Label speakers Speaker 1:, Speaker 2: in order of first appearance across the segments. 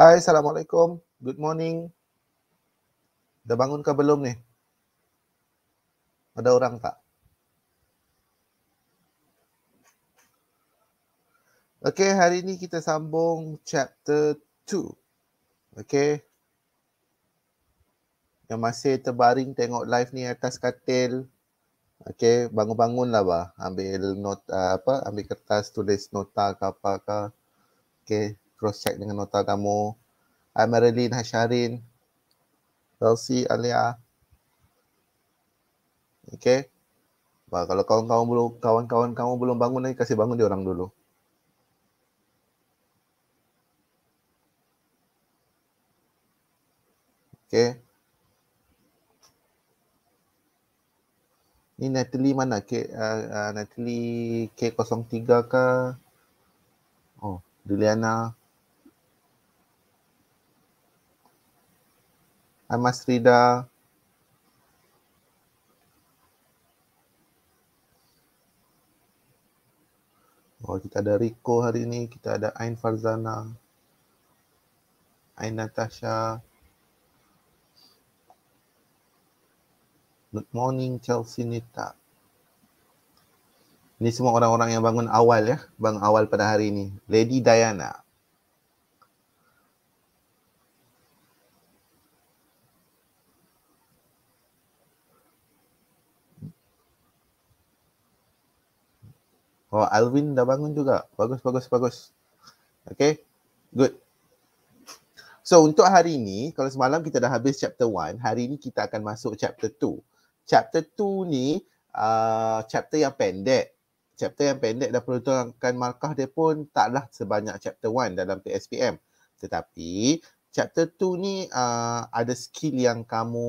Speaker 1: Hai, Assalamualaikum. Good morning. Dah bangun ke belum ni? Ada orang tak? Okay, hari ni kita sambung chapter 2. Okay. Yang masih terbaring tengok live ni atas katil. Okay, bangun-bangun lah bah. Ambil not, uh, apa, ambil kertas tulis nota ke apa ke. Okay, cross check dengan nota kamu. Hai Marilyn, hai Syarin. Elsie, Alia. Okay. Bah, kalau kawan-kawan belum kawan-kawan kamu belum bangun lagi, kasih bangun dia orang dulu. Okay. Ni Natalie mana? K, uh, uh, Natalie K03 ke? Oh, Juliana. Amas Rida. Oh, kita ada Rico hari ini. Kita ada Ain Farzana. Ain Natasha. Good morning Chelsea Nita. Ini semua orang-orang yang bangun awal ya. Bangun awal pada hari ini. Lady Diana. Oh, Alvin dah bangun juga. Bagus, bagus, bagus. Okay, good. So, untuk hari ini, kalau semalam kita dah habis chapter 1, hari ini kita akan masuk chapter 2. Chapter 2 ni, uh, chapter yang pendek. Chapter yang pendek dan peruntukan markah dia pun taklah sebanyak chapter 1 dalam TSPM. Tetapi, chapter 2 ni uh, ada skill yang kamu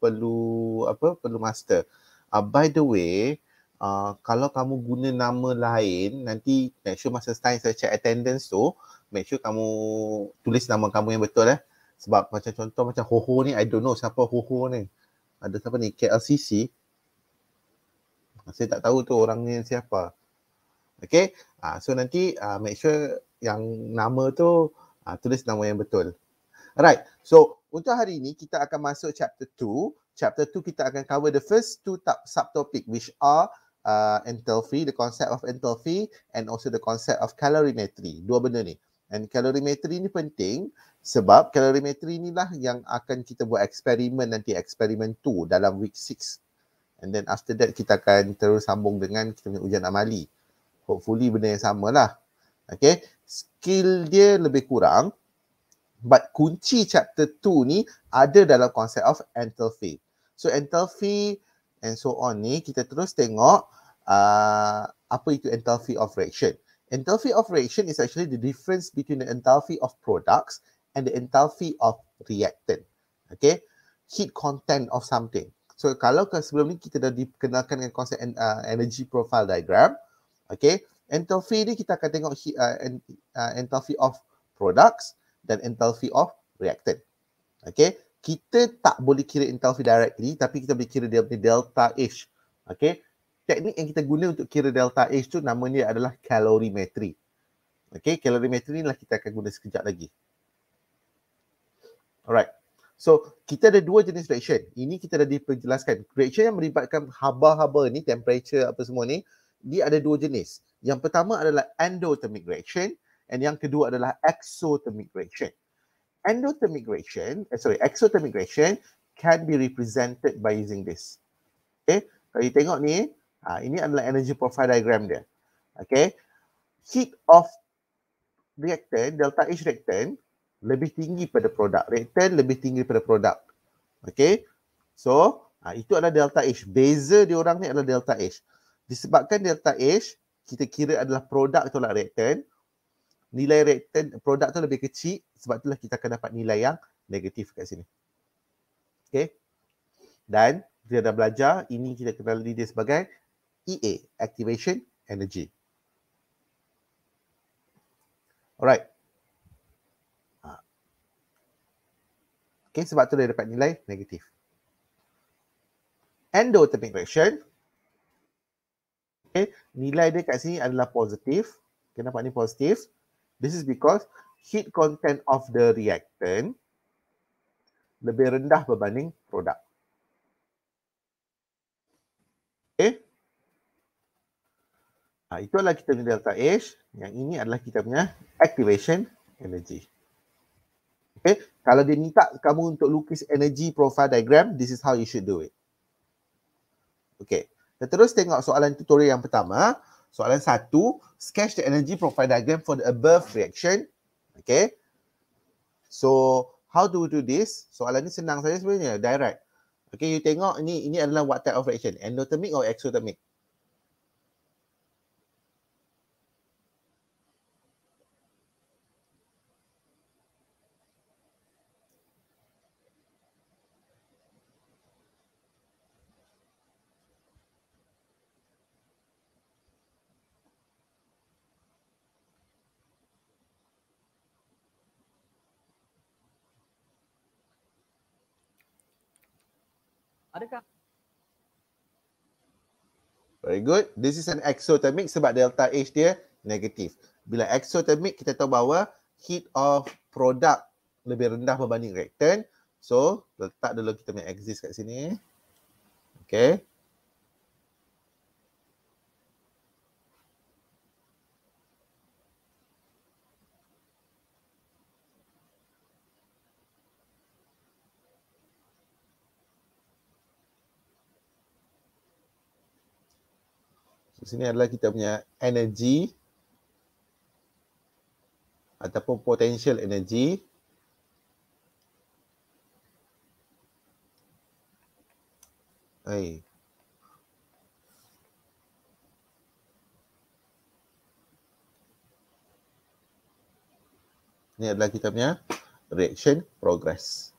Speaker 1: perlu apa perlu master. Uh, by the way, uh, kalau kamu guna nama lain, nanti make sure masa time saya check attendance tu, make sure kamu tulis nama kamu yang betul eh. Sebab macam contoh macam Hoho ni, I don't know siapa Hoho ni. Ada siapa ni? KLCC? Saya tak tahu tu orang ni siapa. Okay, uh, so nanti uh, make sure yang nama tu uh, tulis nama yang betul. Alright, so untuk hari ni kita akan masuk chapter 2. Chapter 2 kita akan cover the first two subtopic which are uh, enthalpy, the concept of enthalpy and also the concept of calorimetry. Dua benda ni. And calorimetry ni penting sebab calorimetry ni lah yang akan kita buat eksperimen nanti, eksperimen tu dalam week 6. And then after that kita akan terus sambung dengan kita punya ujian amali. Hopefully benda yang sama lah. Okay. Skill dia lebih kurang but kunci chapter 2 ni ada dalam konsep of enthalpy. So enthalpy and so on ni kita terus tengok uh, apa itu enthalpy of reaction. Enthalpy of reaction is actually the difference between the enthalpy of products and the enthalpy of reactant. Okay, heat content of something. So kalau ke sebelum ni kita dah dikenalkan dengan konsep en- uh, energy profile diagram, okay, enthalpy ni kita akan tengok heat, uh, en- uh, enthalpy of products dan enthalpy of reactant. Okay, kita tak boleh kira entalpy directly tapi kita boleh kira dia punya delta H. Okay. Teknik yang kita guna untuk kira delta H tu namanya adalah kalorimetri. Okay. Kalorimetri ni lah kita akan guna sekejap lagi. Alright. So, kita ada dua jenis reaction. Ini kita dah diperjelaskan. Reaction yang melibatkan haba-haba ni, temperature apa semua ni, dia ada dua jenis. Yang pertama adalah endothermic reaction and yang kedua adalah exothermic reaction endotherm migration, eh, sorry, exotherm migration can be represented by using this. Okay, kalau you tengok ni, ha, ini adalah energy profile diagram dia. Okay, heat of reactant, delta H reactant lebih tinggi pada produk. Reactant lebih tinggi pada produk. Okay, so ha, itu adalah delta H. Beza dia orang ni adalah delta H. Disebabkan delta H, kita kira adalah produk tolak reactant, nilai return produk tu lebih kecil sebab itulah kita akan dapat nilai yang negatif kat sini. Okay. Dan dia dah belajar ini kita kenali dia sebagai EA, Activation Energy. Alright. Ha. Okay, sebab tu dia dapat nilai negatif. Endothermic reaction. Okay, nilai dia kat sini adalah positif. Okay, ni positif. This is because heat content of the reactant lebih rendah berbanding produk. Okay. Eh? Ha, itu adalah kita punya delta H. Yang ini adalah kita punya activation energy. Okay. Kalau dia minta kamu untuk lukis energy profile diagram, this is how you should do it. Okay. Kita terus tengok soalan tutorial yang pertama. Soalan satu, sketch the energy profile diagram for the above reaction. Okay. So, how do we do this? Soalan ni senang saja sebenarnya, direct. Okay, you tengok ni ini adalah what type of reaction, endothermic or exothermic. Adakah? Very good. This is an exothermic sebab delta H dia negatif. Bila exothermic, kita tahu bahawa heat of product lebih rendah berbanding reactant. So, letak dulu kita punya exist kat sini. Okay. sini adalah kita punya energy ataupun potential energy hey. ini adalah kita punya reaction progress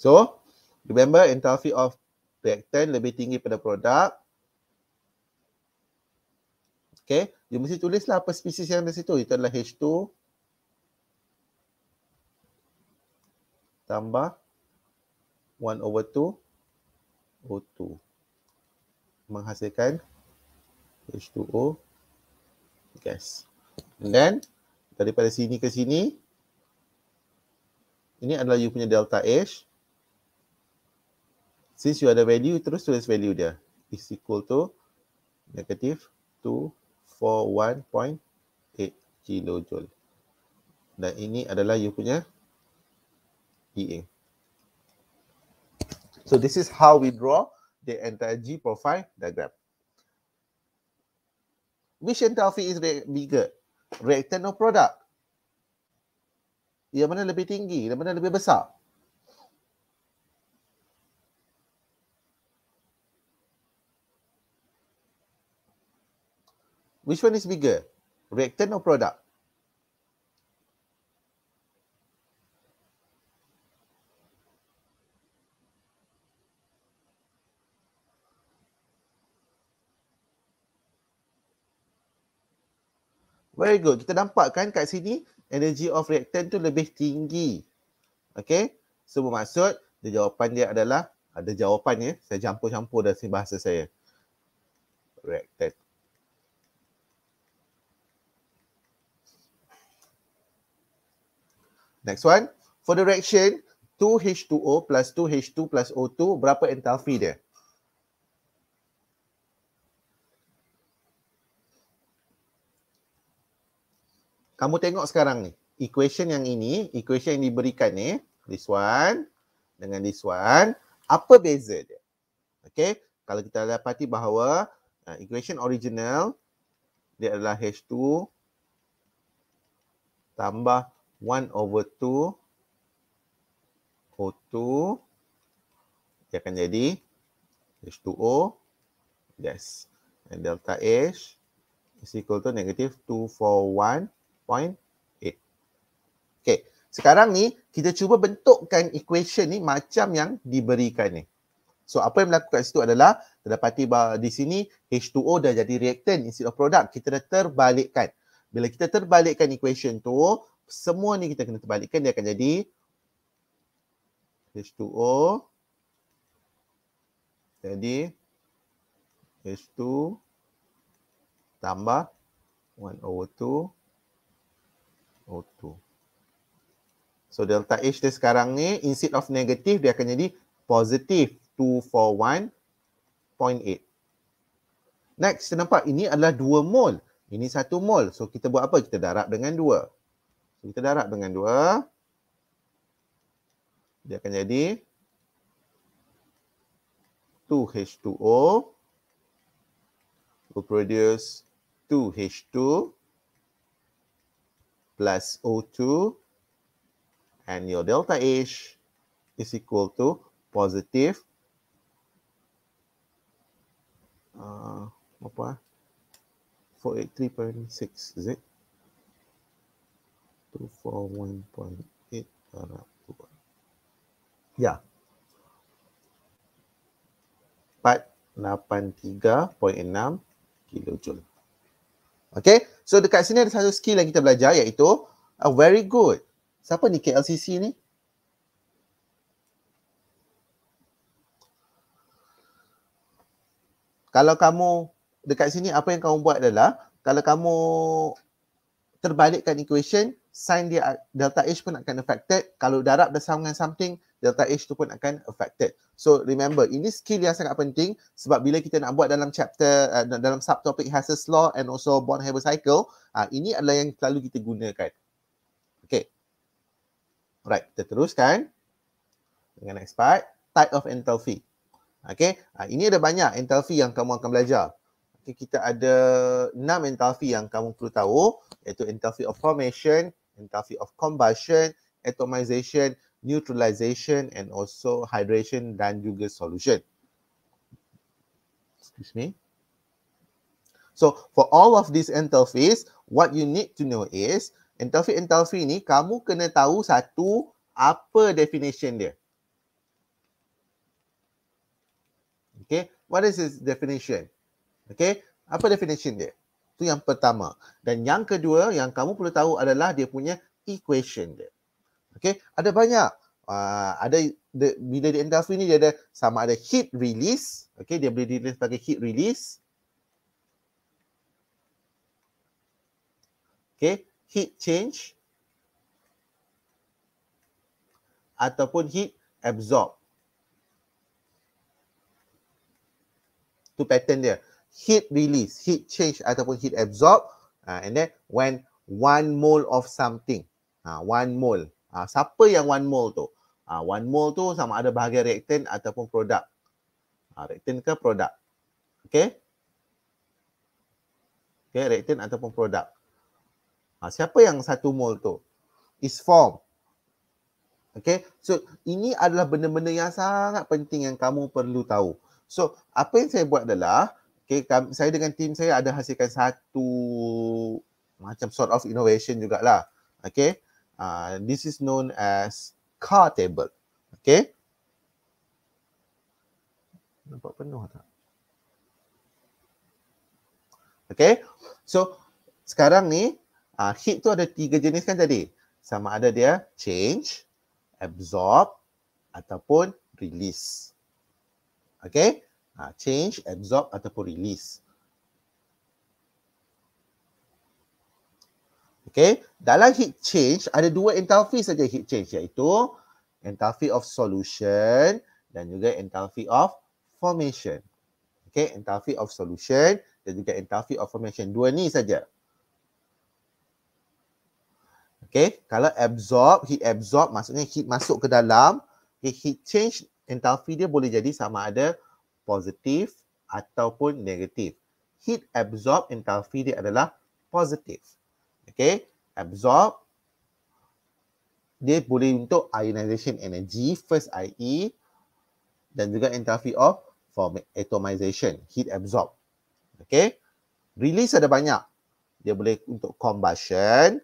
Speaker 1: So, remember enthalpy of reactant lebih tinggi pada produk. Okay, you mesti tulislah apa spesies yang ada situ. Itu adalah H2 tambah 1 over 2 O2 menghasilkan H2O gas. And then daripada sini ke sini ini adalah you punya delta H since you ada value terus tulis value dia is equal to negative 241.8 kilojoule. dan ini adalah you punya EA so this is how we draw the entire profile diagram which enthalpy is bigger reactant or product yang mana lebih tinggi yang mana lebih besar Which one is bigger? Reactant or product? Very good. Kita nampak kan kat sini energy of reactant tu lebih tinggi. Okay. So bermaksud dia jawapan dia adalah ada jawapan ya. Saya campur-campur dah bahasa saya. Reactant. Next one. For the reaction, 2H2O plus 2H2 plus O2, berapa enthalpy dia? Kamu tengok sekarang ni. Equation yang ini, equation yang diberikan ni. This one dengan this one. Apa beza dia? Okay. Kalau kita dapati bahawa uh, equation original dia adalah H2 tambah 1 over 2 O2 dia akan jadi H2O yes and delta H is equal to negative 241.8 Okay, sekarang ni kita cuba bentukkan equation ni macam yang diberikan ni So apa yang berlaku kat situ adalah tiba di sini H2O dah jadi reactant instead of product. Kita dah terbalikkan. Bila kita terbalikkan equation tu, semua ni kita kena terbalikkan dia akan jadi H2O jadi H2 tambah 1 over 2 O2. So delta H dia sekarang ni instead of negatif dia akan jadi positif 241.8. Next, kita nampak ini adalah 2 mol. Ini 1 mol. So kita buat apa? Kita darab dengan 2. So, kita darab dengan 2. Dia akan jadi 2H2O will produce 2H2 plus O2 and your delta H is equal to positive uh, apa? 483.6 is it? 241.8 Ya. 483.6 kJ. Okay. So dekat sini ada satu skill yang kita belajar iaitu a uh, very good. Siapa ni KLCC ni? Kalau kamu dekat sini apa yang kamu buat adalah kalau kamu terbalikkan equation sign dia delta H pun akan affected. Kalau darab bersama dengan something, delta H tu pun akan affected. So remember, ini skill yang sangat penting sebab bila kita nak buat dalam chapter, uh, dalam subtopic Hess's Law and also bond Haber Cycle, uh, ah, ini adalah yang selalu kita gunakan. Okay. Alright, kita teruskan dengan next part. Type of enthalpy. Okay, uh, ini ada banyak enthalpy yang kamu akan belajar. Okay, kita ada enam enthalpy yang kamu perlu tahu iaitu enthalpy of formation, enthalpy of combustion, atomization, neutralization and also hydration dan juga solution. Excuse me. So, for all of these enthalpies, what you need to know is enthalpy-enthalpy ni kamu kena tahu satu apa definition dia. Okay, what is this definition? Okay, apa definition dia? Itu yang pertama. Dan yang kedua yang kamu perlu tahu adalah dia punya equation dia. Okay, ada banyak. Uh, ada the, bila di endoskopi ni dia ada sama ada heat release. Okay, dia boleh dinilai sebagai heat release. Okay, heat change ataupun heat absorb. Tu pattern dia heat release, heat change ataupun heat absorb uh, and then when one mole of something. Uh, one mole. Uh, siapa yang one mole tu? Uh, one mole tu sama ada bahagian reaktan ataupun produk. Uh, reaktan ke produk. Okay. Okay, reaktan ataupun produk. Uh, siapa yang satu mole tu? Is form. Okay, so ini adalah benda-benda yang sangat penting yang kamu perlu tahu. So, apa yang saya buat adalah Okay, kami, saya dengan tim saya ada hasilkan satu macam sort of innovation jugalah. Okay, uh, this is known as car table. Okay. Nampak penuh tak? Okay, so sekarang ni uh, heat tu ada tiga jenis kan tadi. Sama ada dia change, absorb ataupun release. Okay, ha, change, absorb ataupun release. Okay, dalam heat change ada dua enthalpy saja heat change iaitu enthalpy of solution dan juga enthalpy of formation. Okay, enthalpy of solution dan juga enthalpy of formation dua ni saja. Okay, kalau absorb, heat absorb maksudnya heat masuk ke dalam, okay, heat change enthalpy dia boleh jadi sama ada positif ataupun negatif. Heat absorb entalpy dia adalah positif. Okay, absorb dia boleh untuk ionization energy, first IE dan juga entalpy of for atomization, heat absorb. Okay, release ada banyak. Dia boleh untuk combustion,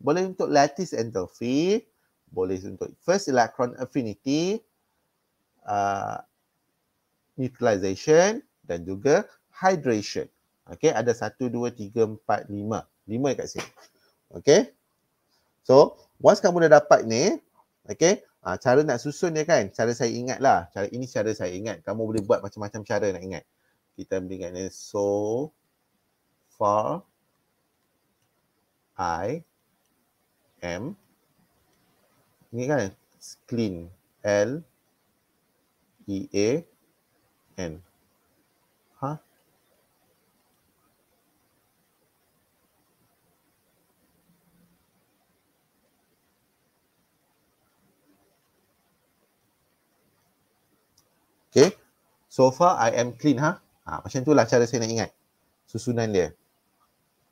Speaker 1: boleh untuk lattice enthalpy, boleh untuk first electron affinity, uh, neutralization dan juga hydration. Okey, ada 1, 2, 3, 4, 5. 5 dekat sini. Okey. So, once kamu dah dapat ni, okey, ha, cara nak susun dia kan, cara saya ingat lah. Cara, ini cara saya ingat. Kamu boleh buat macam-macam cara nak ingat. Kita boleh ingat ni, so, far, I, M, ini kan, clean, L, E, A, N. Kan? Ha? Okay. So far I am clean, ha? ha? Macam itulah cara saya nak ingat. Susunan dia.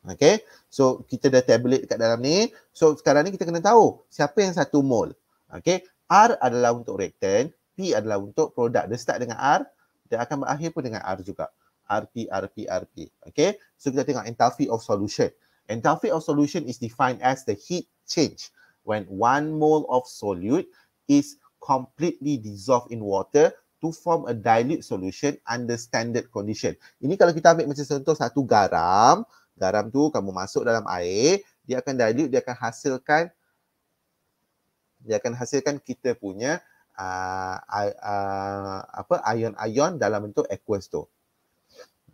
Speaker 1: Okay. So kita dah tablet kat dalam ni. So sekarang ni kita kena tahu siapa yang satu mole. Okay. R adalah untuk rectangle, P adalah untuk produk. Dia start dengan R. Dia akan berakhir pun dengan R juga. RP, RP, RP. Okay. So kita tengok enthalpy of solution. Enthalpy of solution is defined as the heat change when one mole of solute is completely dissolved in water to form a dilute solution under standard condition. Ini kalau kita ambil macam contoh satu garam, garam tu kamu masuk dalam air, dia akan dilute, dia akan hasilkan dia akan hasilkan kita punya uh, uh, apa ion-ion dalam bentuk aqueous tu.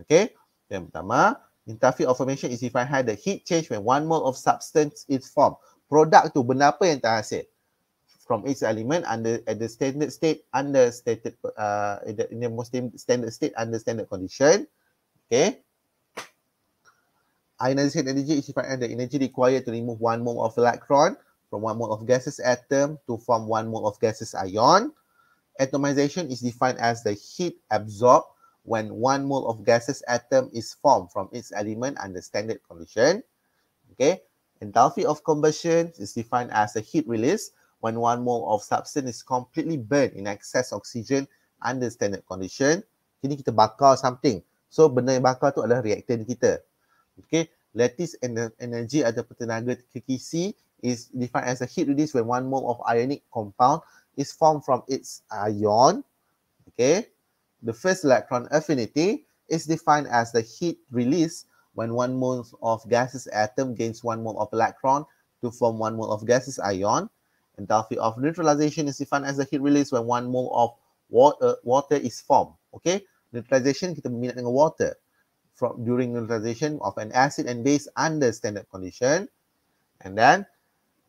Speaker 1: Okay, yang pertama, enthalpy of formation is defined by the heat change when one mole of substance is formed. Produk tu benda apa yang terhasil from each element under at the standard state under stated uh, in the most standard state under standard condition. Okay. Ionization energy is defined as the energy required to remove one mole of electron from one mole of gaseous atom to form one mole of gaseous ion. Atomization is defined as the heat absorbed when one mole of gaseous atom is formed from its element under standard condition. Okay, enthalpy of combustion is defined as the heat release when one mole of substance is completely burned in excess oxygen under standard condition. Kini kita bakar something. So, benda yang bakar tu adalah reaktan kita. Okay, lattice energy atau tenaga kekisi is defined as a heat release when one mole of ionic compound is formed from its ion. Okay, the first electron affinity is defined as the heat release when one mole of gaseous atom gains one mole of electron to form one mole of gaseous ion. Enthalpy of neutralization is defined as the heat release when one mole of water, uh, water is formed. Okay, neutralization kita minat dengan water. From during neutralization of an acid and base under standard condition, and then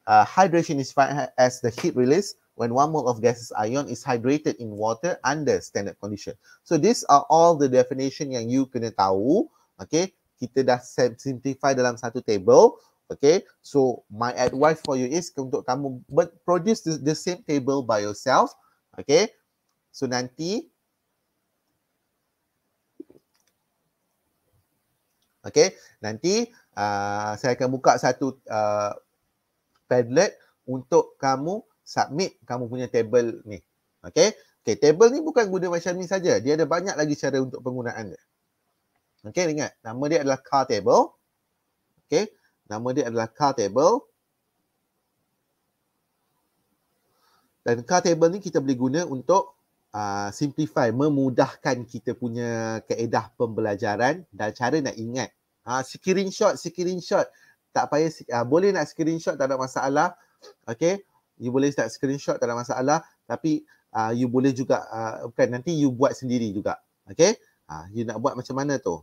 Speaker 1: Uh, hydration is defined as the heat release when one mole of gaseous ion is hydrated in water under standard condition. So these are all the definition yang you kena tahu. Okay, kita dah simplify dalam satu table. Okay, so my advice for you is untuk kamu produce the, the same table by yourself. Okay, so nanti. Okay, nanti uh, saya akan buka satu uh, Padlet untuk kamu submit kamu punya table ni. Okay. Okay, table ni bukan guna macam ni saja. Dia ada banyak lagi cara untuk penggunaan dia. Okay, ingat. Nama dia adalah car table. Okay. Nama dia adalah car table. Dan car table ni kita boleh guna untuk uh, simplify, memudahkan kita punya keedah pembelajaran dan cara nak ingat. Ha, screenshot, screenshot tak payah uh, boleh nak screenshot tak ada masalah okey you boleh start screenshot tak ada masalah tapi uh, you boleh juga uh, bukan nanti you buat sendiri juga okey ah uh, you nak buat macam mana tu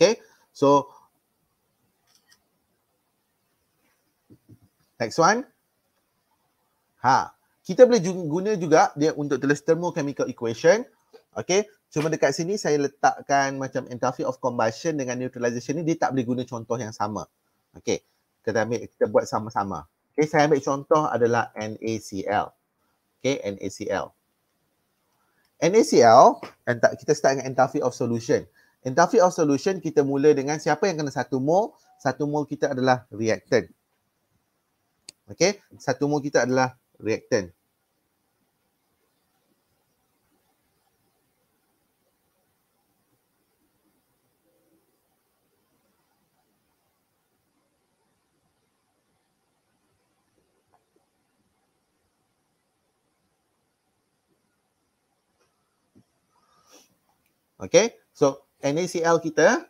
Speaker 1: okey so next one ha kita boleh guna juga dia untuk tulis thermochemical equation. Okay. Cuma dekat sini saya letakkan macam enthalpy of combustion dengan neutralization ni dia tak boleh guna contoh yang sama. Okay. Kita ambil, kita buat sama-sama. Okay. Saya ambil contoh adalah NaCl. Okay. NaCl. NaCl, kita start dengan enthalpy of solution. Enthalpy of solution kita mula dengan siapa yang kena satu mol? Satu mol kita adalah reactant. Okay. Satu mol kita adalah reactant. Okay, so NaCl kita,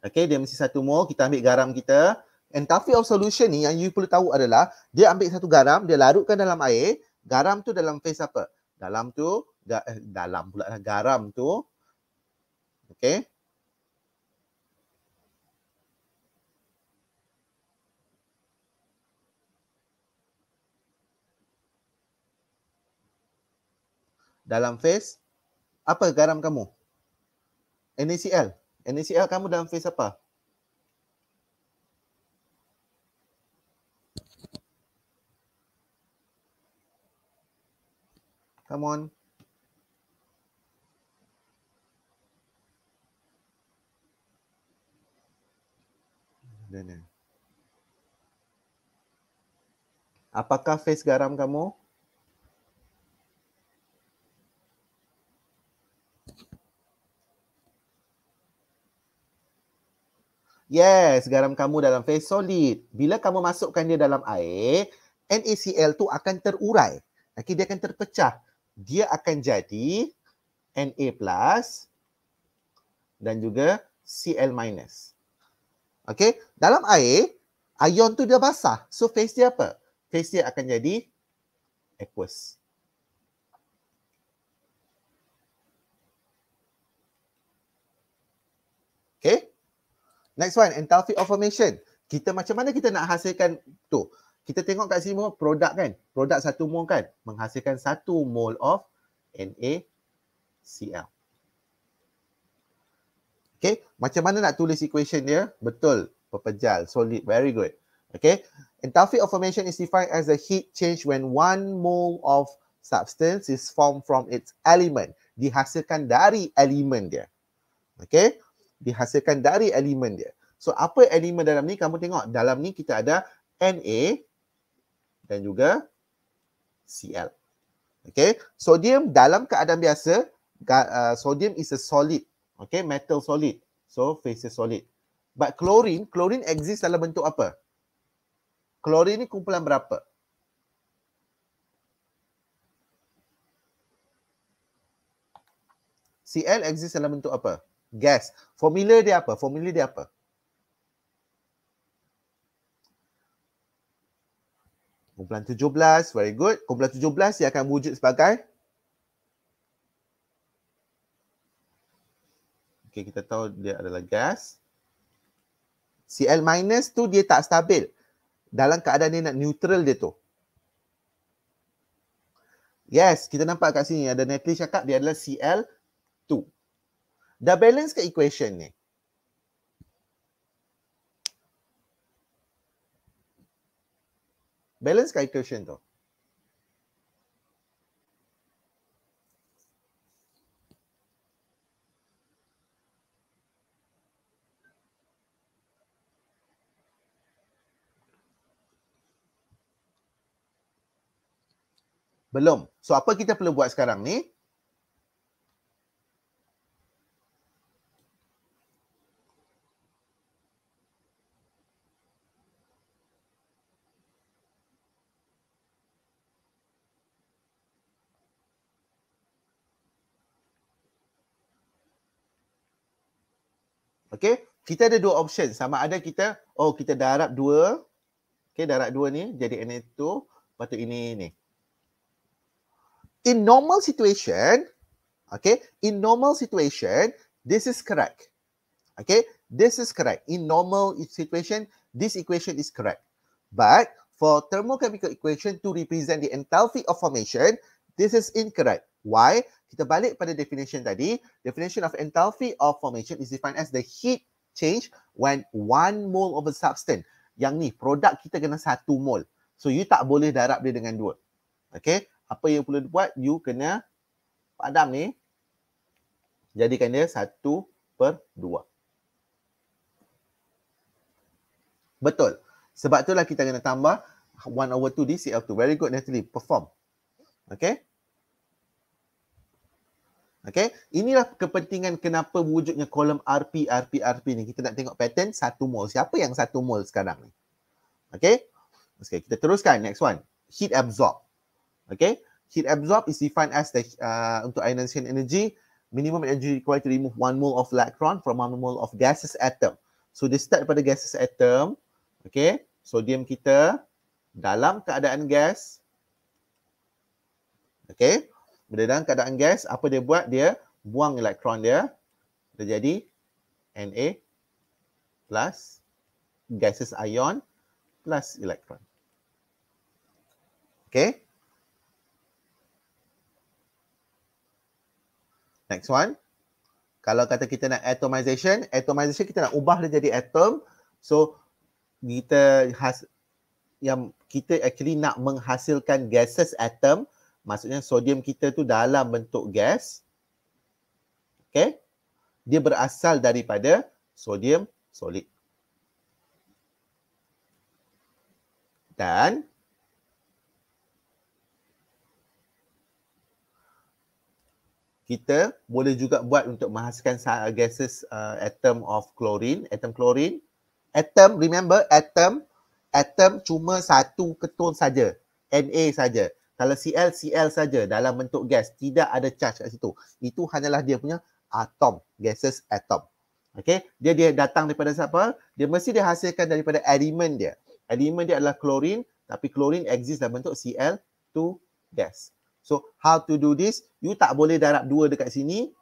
Speaker 1: okay, dia mesti satu mol, kita ambil garam kita, And taffy of solution ni yang you perlu tahu adalah dia ambil satu garam, dia larutkan dalam air. Garam tu dalam phase apa? Dalam tu, da, eh, dalam pula lah garam tu. Okay. Dalam phase, apa garam kamu? NaCl. NaCl kamu dalam phase apa? Come on. Dana. Apakah face garam kamu? Yes, garam kamu dalam face solid. Bila kamu masukkan dia dalam air, NaCl tu akan terurai. Okay, dia akan terpecah dia akan jadi Na plus dan juga Cl minus. Okey, dalam air, ion tu dia basah. So, phase dia apa? Face dia akan jadi aqueous. Okey. Next one, enthalpy of formation. Kita macam mana kita nak hasilkan tu? kita tengok kat sini produk kan produk satu mol kan menghasilkan satu mol of NaCl Okay, macam mana nak tulis equation dia? Betul, pepejal, solid, very good. Okay, enthalpy of formation is defined as the heat change when one mole of substance is formed from its element. Dihasilkan dari elemen dia. Okay, dihasilkan dari elemen dia. So, apa elemen dalam ni? Kamu tengok, dalam ni kita ada Na, dan juga Cl. Okay, sodium dalam keadaan biasa, uh, sodium is a solid. Okay, metal solid. So, face is solid. But chlorine, chlorine exists dalam bentuk apa? Chlorine ni kumpulan berapa? Cl exists dalam bentuk apa? Gas. Formula dia apa? Formula dia apa? Kumpulan 17, very good. Kumpulan 17 dia akan wujud sebagai Okay, kita tahu dia adalah gas. Cl minus tu dia tak stabil. Dalam keadaan dia nak neutral dia tu. Yes, kita nampak kat sini ada Natalie cakap dia adalah Cl2. Dah balance ke equation ni? Balance का equation Belum. So, apa kita perlu buat sekarang ni? Okey, kita ada dua option. Sama ada kita oh kita darab dua. Okey, darab dua ni jadi NH2, lepas tu ini ni. In normal situation, okay, in normal situation, this is correct. okay, this is correct. In normal situation, this equation is correct. But for thermochemical equation to represent the enthalpy of formation, this is incorrect. Why? kita balik pada definition tadi, definition of enthalpy of formation is defined as the heat change when one mole of a substance. Yang ni, produk kita kena satu mole. So, you tak boleh darab dia dengan dua. Okay? Apa yang perlu buat? You kena padam ni. Jadikan dia satu per dua. Betul. Sebab itulah kita kena tambah 1 over 2 di CL2. Very good, Natalie. Perform. Okay? Okay. Inilah kepentingan kenapa wujudnya kolom RP, RP, RP ni. Kita nak tengok pattern satu mol. Siapa yang satu mol sekarang ni? Okay. Okay. Kita teruskan. Next one. Heat absorb. Okay. Heat absorb is defined as the, uh, untuk ionization energy. Minimum energy required to remove one mole of electron from one mole of gases atom. So, dia start daripada gases atom. Okay. Sodium kita dalam keadaan gas. Okay. Bila dalam keadaan gas, apa dia buat? Dia buang elektron dia. Dia jadi Na plus gases ion plus elektron. Okay. Next one. Kalau kata kita nak atomization, atomization kita nak ubah dia jadi atom. So, kita has, yang kita actually nak menghasilkan gases atom, maksudnya sodium kita tu dalam bentuk gas. Okay. Dia berasal daripada sodium solid. Dan kita boleh juga buat untuk menghasilkan gases uh, atom of chlorine, atom chlorine. Atom, remember, atom, atom cuma satu keton saja, Na saja. Kalau CL, CL saja dalam bentuk gas. Tidak ada charge kat situ. Itu hanyalah dia punya atom. Gases atom. Okay. Dia dia datang daripada siapa? Dia mesti dihasilkan daripada elemen dia. Elemen dia adalah klorin. Tapi klorin exist dalam bentuk Cl2 gas. So, how to do this? You tak boleh darab dua dekat sini.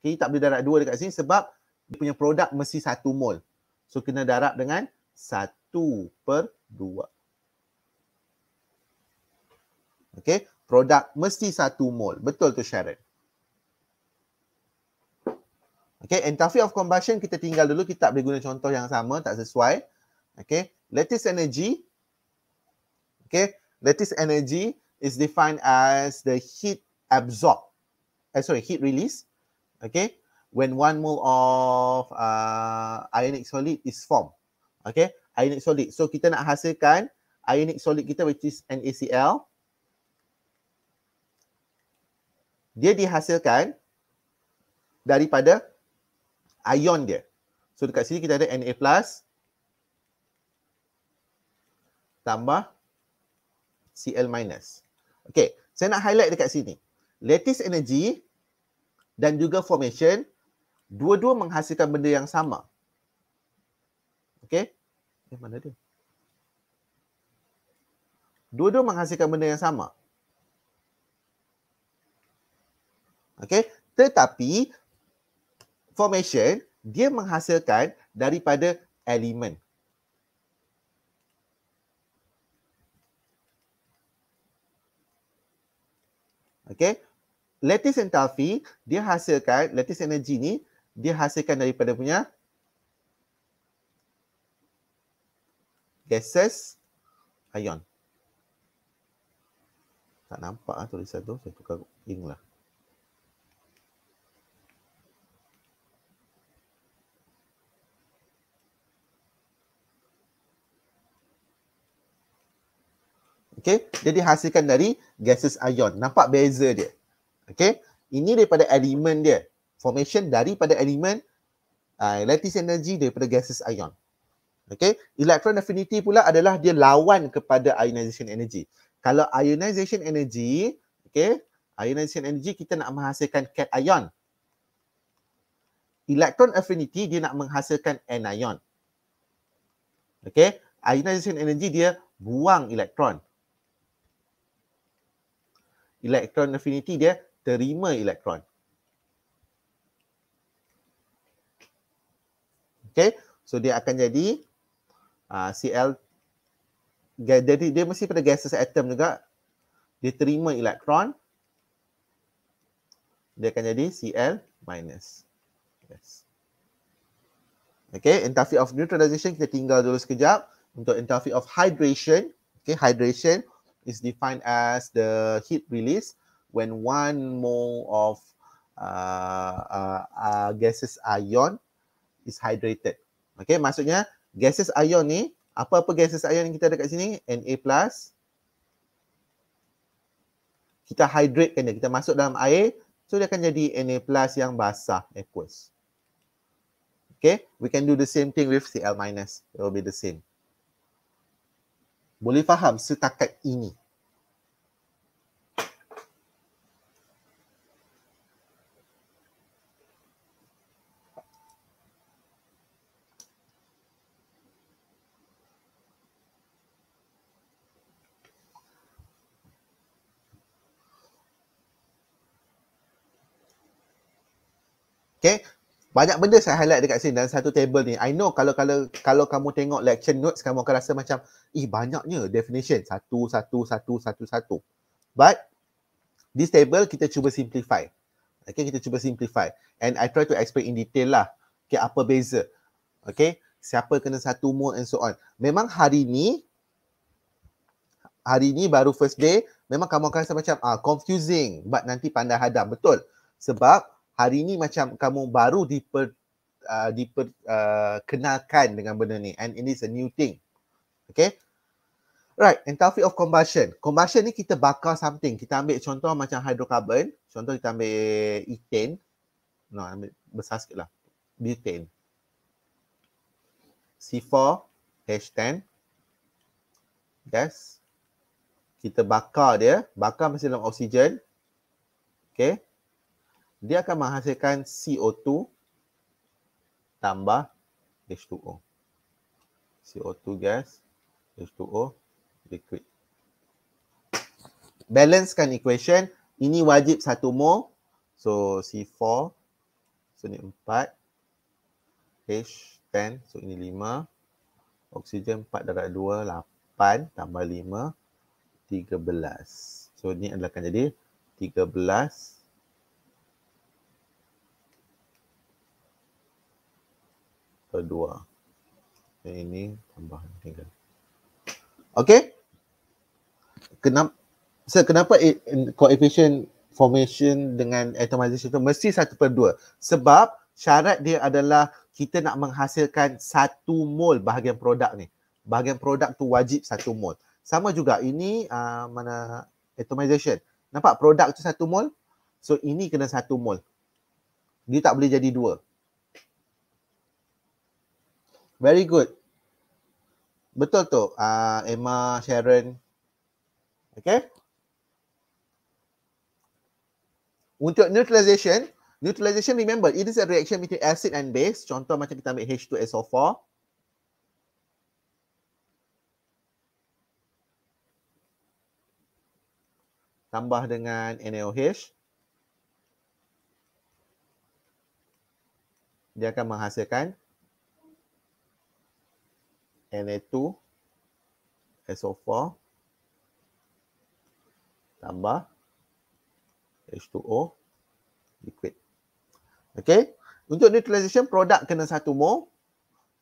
Speaker 1: Okay, tak boleh darab dua dekat sini sebab dia punya produk mesti satu mol. So, kena darab dengan satu per dua. Okay, produk mesti satu mol. Betul tu Sharon? Okay, enthalpy of combustion kita tinggal dulu. Kita tak boleh guna contoh yang sama. Tak sesuai. Okay, lattice energy. Okay, lattice energy is defined as the heat absorbed, Eh, sorry, heat release. Okay, when one mole of uh, ionic solid is formed. Okay, ionic solid. So, kita nak hasilkan ionic solid kita which is NaCl. dia dihasilkan daripada ion dia. So dekat sini kita ada Na+ plus tambah Cl-. minus. Okay, saya nak highlight dekat sini. Lattice energy dan juga formation dua-dua menghasilkan benda yang sama. Okay, Eh mana dia? Dua-dua menghasilkan benda yang sama. Okay. Tetapi formation dia menghasilkan daripada elemen. Okay. Lattice enthalpy dia hasilkan, lattice energi ni dia hasilkan daripada punya gases ion. Tak nampak lah tulisan tu. Saya tukar link lah. Okey, dia dihasilkan dari gases ion. Nampak beza dia. Okey, ini daripada elemen dia. Formation daripada elemen uh, lattice energy daripada gases ion. Okey, electron affinity pula adalah dia lawan kepada ionization energy. Kalau ionization energy, okey, ionization energy kita nak menghasilkan cat ion. Electron affinity dia nak menghasilkan anion. Okey, ionization energy dia buang elektron. Elektron affinity dia terima elektron. Okay, so dia akan jadi uh, Cl jadi dia mesti pada gaseous atom juga dia terima elektron dia akan jadi Cl minus. Yes. Okay, enthalpy of neutralization kita tinggal dulu sekejap. Untuk enthalpy of hydration, okay, hydration, is defined as the heat release when one mole of uh, uh, uh, gases ion is hydrated. Okay, maksudnya gases ion ni, apa-apa gases ion yang kita ada kat sini, Na+, plus kita hydrate kan dia, kita masuk dalam air, so dia akan jadi Na+, plus yang basah, aqueous. Okay, we can do the same thing with Cl-, minus. it will be the same boleh faham setakat ini. Okay, banyak benda saya highlight dekat sini dalam satu table ni. I know kalau kalau kalau kamu tengok lecture notes kamu akan rasa macam ih eh, banyaknya definition satu satu satu satu satu. But this table kita cuba simplify. Okay, kita cuba simplify. And I try to explain in detail lah. Okay, apa beza. Okay, siapa kena satu mode and so on. Memang hari ni, hari ni baru first day, memang kamu akan rasa macam ah confusing. But nanti pandai hadam. Betul. Sebab hari ni macam kamu baru diper uh, diperkenalkan uh, dengan benda ni and it is a new thing. Okay. Right, enthalpy of combustion. Combustion ni kita bakar something. Kita ambil contoh macam hydrocarbon. Contoh kita ambil ethane. No, ambil besar sikit lah. Butane. C4, H10. Yes. Kita bakar dia. Bakar masih dalam oksigen. Okay dia akan menghasilkan CO2 tambah H2O. CO2 gas, H2O liquid. Balancekan equation. Ini wajib satu mol. So C4. So ni 4. H10. So ini 5. Oksigen 4 darat 2, 8 tambah 5, 13. So ni adalah akan jadi 13 kedua. Yang ini tambahan tinggal. okay? Kenapa so kenapa coefficient formation dengan atomization itu mesti satu per dua? Sebab syarat dia adalah kita nak menghasilkan satu mol bahagian produk ni. Bahagian produk tu wajib satu mol. Sama juga ini uh, mana atomization. Nampak produk tu satu mol? So ini kena satu mol. Dia tak boleh jadi dua. Very good. Betul tu, uh, Emma, Sharon. Okay. Untuk neutralization, neutralization remember, it is a reaction between acid and base. Contoh macam kita ambil H2SO4. Tambah dengan NaOH. Dia akan menghasilkan NA2 SO4 tambah H2O liquid. Okey, untuk neutralisation produk kena satu mol.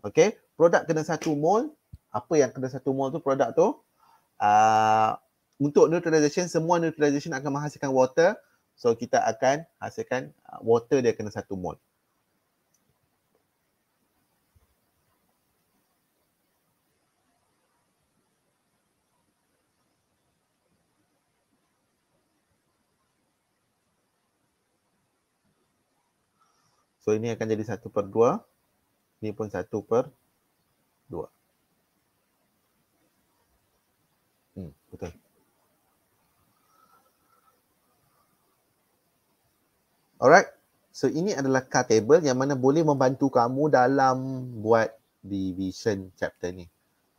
Speaker 1: Okay, produk kena satu mol. Apa yang kena satu mol tu produk tu? Uh, untuk neutralisation semua neutralisation akan menghasilkan water. So kita akan hasilkan ah, water dia kena satu mol. So ini akan jadi 1 per 2. Ini pun 1 per 2. Hmm, betul. Alright. So ini adalah car table yang mana boleh membantu kamu dalam buat division chapter ni.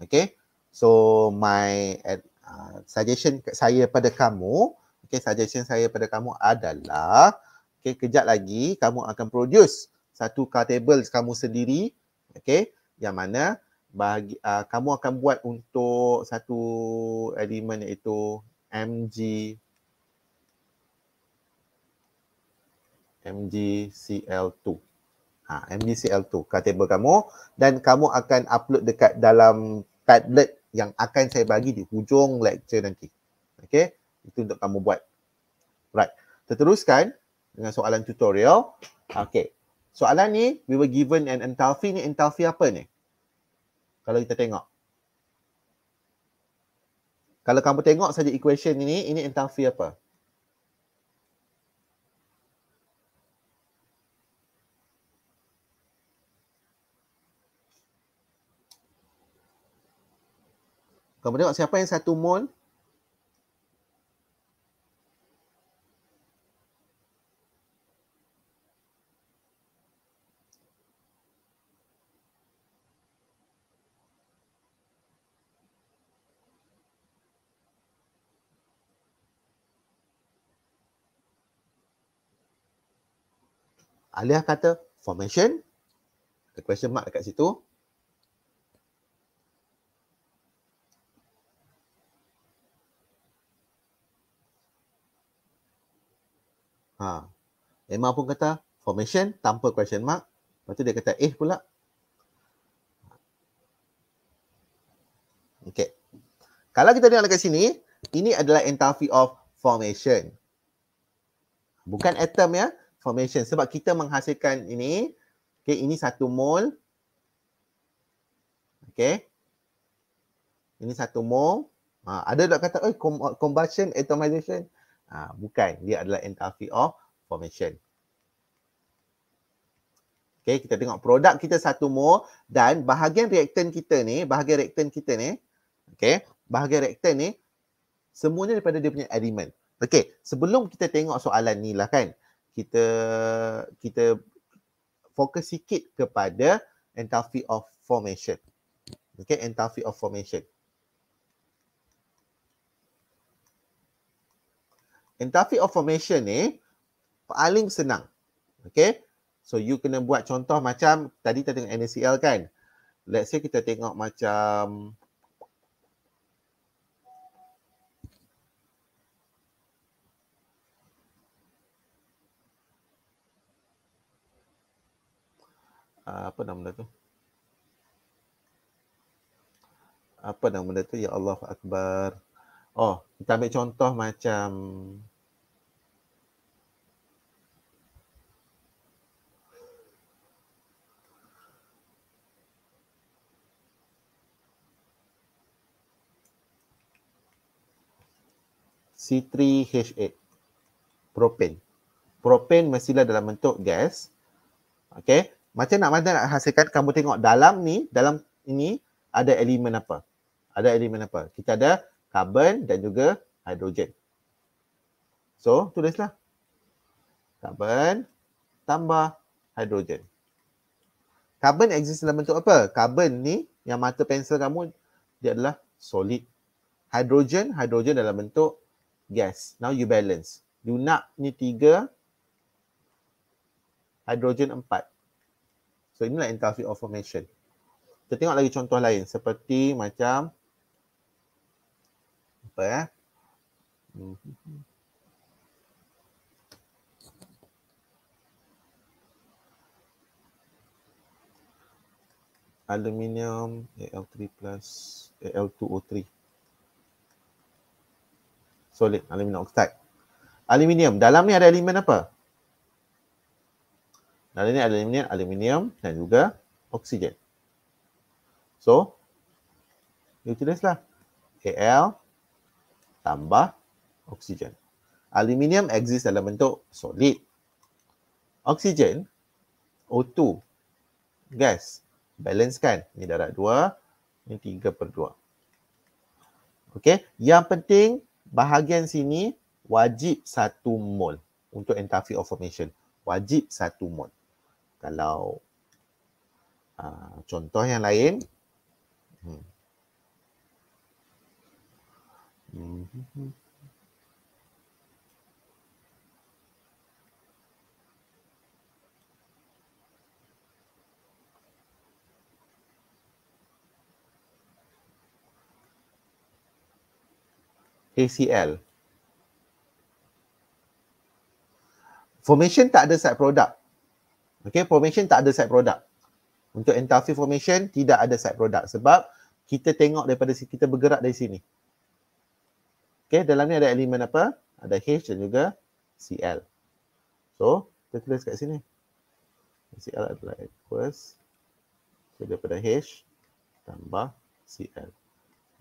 Speaker 1: Okay. So my uh, suggestion saya pada kamu. Okay. Suggestion saya pada kamu adalah. Okay, kejap lagi kamu akan produce satu car table kamu sendiri. Okay, yang mana bagi, uh, kamu akan buat untuk satu elemen iaitu MG MGCL2. Ha, MGCL2, car table kamu. Dan kamu akan upload dekat dalam padlet yang akan saya bagi di hujung lecture nanti. Okay, itu untuk kamu buat. Right, kita teruskan dengan soalan tutorial. Hmm. Okay. Soalan ni, we were given an enthalpy ni. Enthalpy apa ni? Kalau kita tengok. Kalau kamu tengok saja equation ini, ini enthalpy apa? Kamu tengok siapa yang satu mole? Alias kata formation. Ada question mark dekat situ. Ha. Emma pun kata formation tanpa question mark. Lepas tu dia kata eh pula. Okay. Kalau kita tengok dekat sini, ini adalah enthalpy of formation. Bukan atom ya formation sebab kita menghasilkan ini okay, ini satu mol okay, ini satu mol ha, ada tak kata oh, combustion atomization ha, bukan dia adalah enthalpy of formation Okay, kita tengok produk kita satu mol dan bahagian reaktan kita ni bahagian reaktan kita ni okay, bahagian reaktan ni semuanya daripada dia punya elemen Okay, sebelum kita tengok soalan ni lah kan kita kita fokus sikit kepada enthalpy of formation. Okay, enthalpy of formation. Enthalpy of formation ni paling senang. Okay, so you kena buat contoh macam tadi kita tengok NACL kan. Let's say kita tengok macam Ah, apa nama benda tu? Apa nama benda tu? Ya Allah Akbar. Oh, kita ambil contoh macam C3H8 propane. Propane mestilah dalam bentuk gas. Okey, macam nak mana nak hasilkan kamu tengok dalam ni dalam ini ada elemen apa ada elemen apa kita ada karbon dan juga hidrogen so tulislah karbon tambah hidrogen karbon exist dalam bentuk apa karbon ni yang mata pensel kamu dia adalah solid hidrogen hidrogen dalam bentuk gas now you balance you nak ni tiga hidrogen empat So inilah enthalpy of formation. Kita tengok lagi contoh lain seperti macam apa ya? Aluminium Al3 plus Al2O3 solid aluminium oxide. Aluminium dalam ni ada elemen apa? Dan ini aluminium, aluminium dan juga oksigen. So, nucleus lah. Al tambah oksigen. Aluminium exist dalam bentuk solid. Oksigen, O2, gas. Balance kan? Ini darat 2, ini 3 per 2. Okay, yang penting bahagian sini wajib 1 mol untuk entafi of formation. Wajib 1 mol kalau uh, contoh yang lain hmm. ACL Formation tak ada side product Okay, formation tak ada side product. Untuk enthalpy formation, tidak ada side product sebab kita tengok daripada sini, kita bergerak dari sini. Okay, dalam ni ada elemen apa? Ada H dan juga Cl. So, kita tulis kat sini. Cl adalah equals so, daripada H tambah Cl.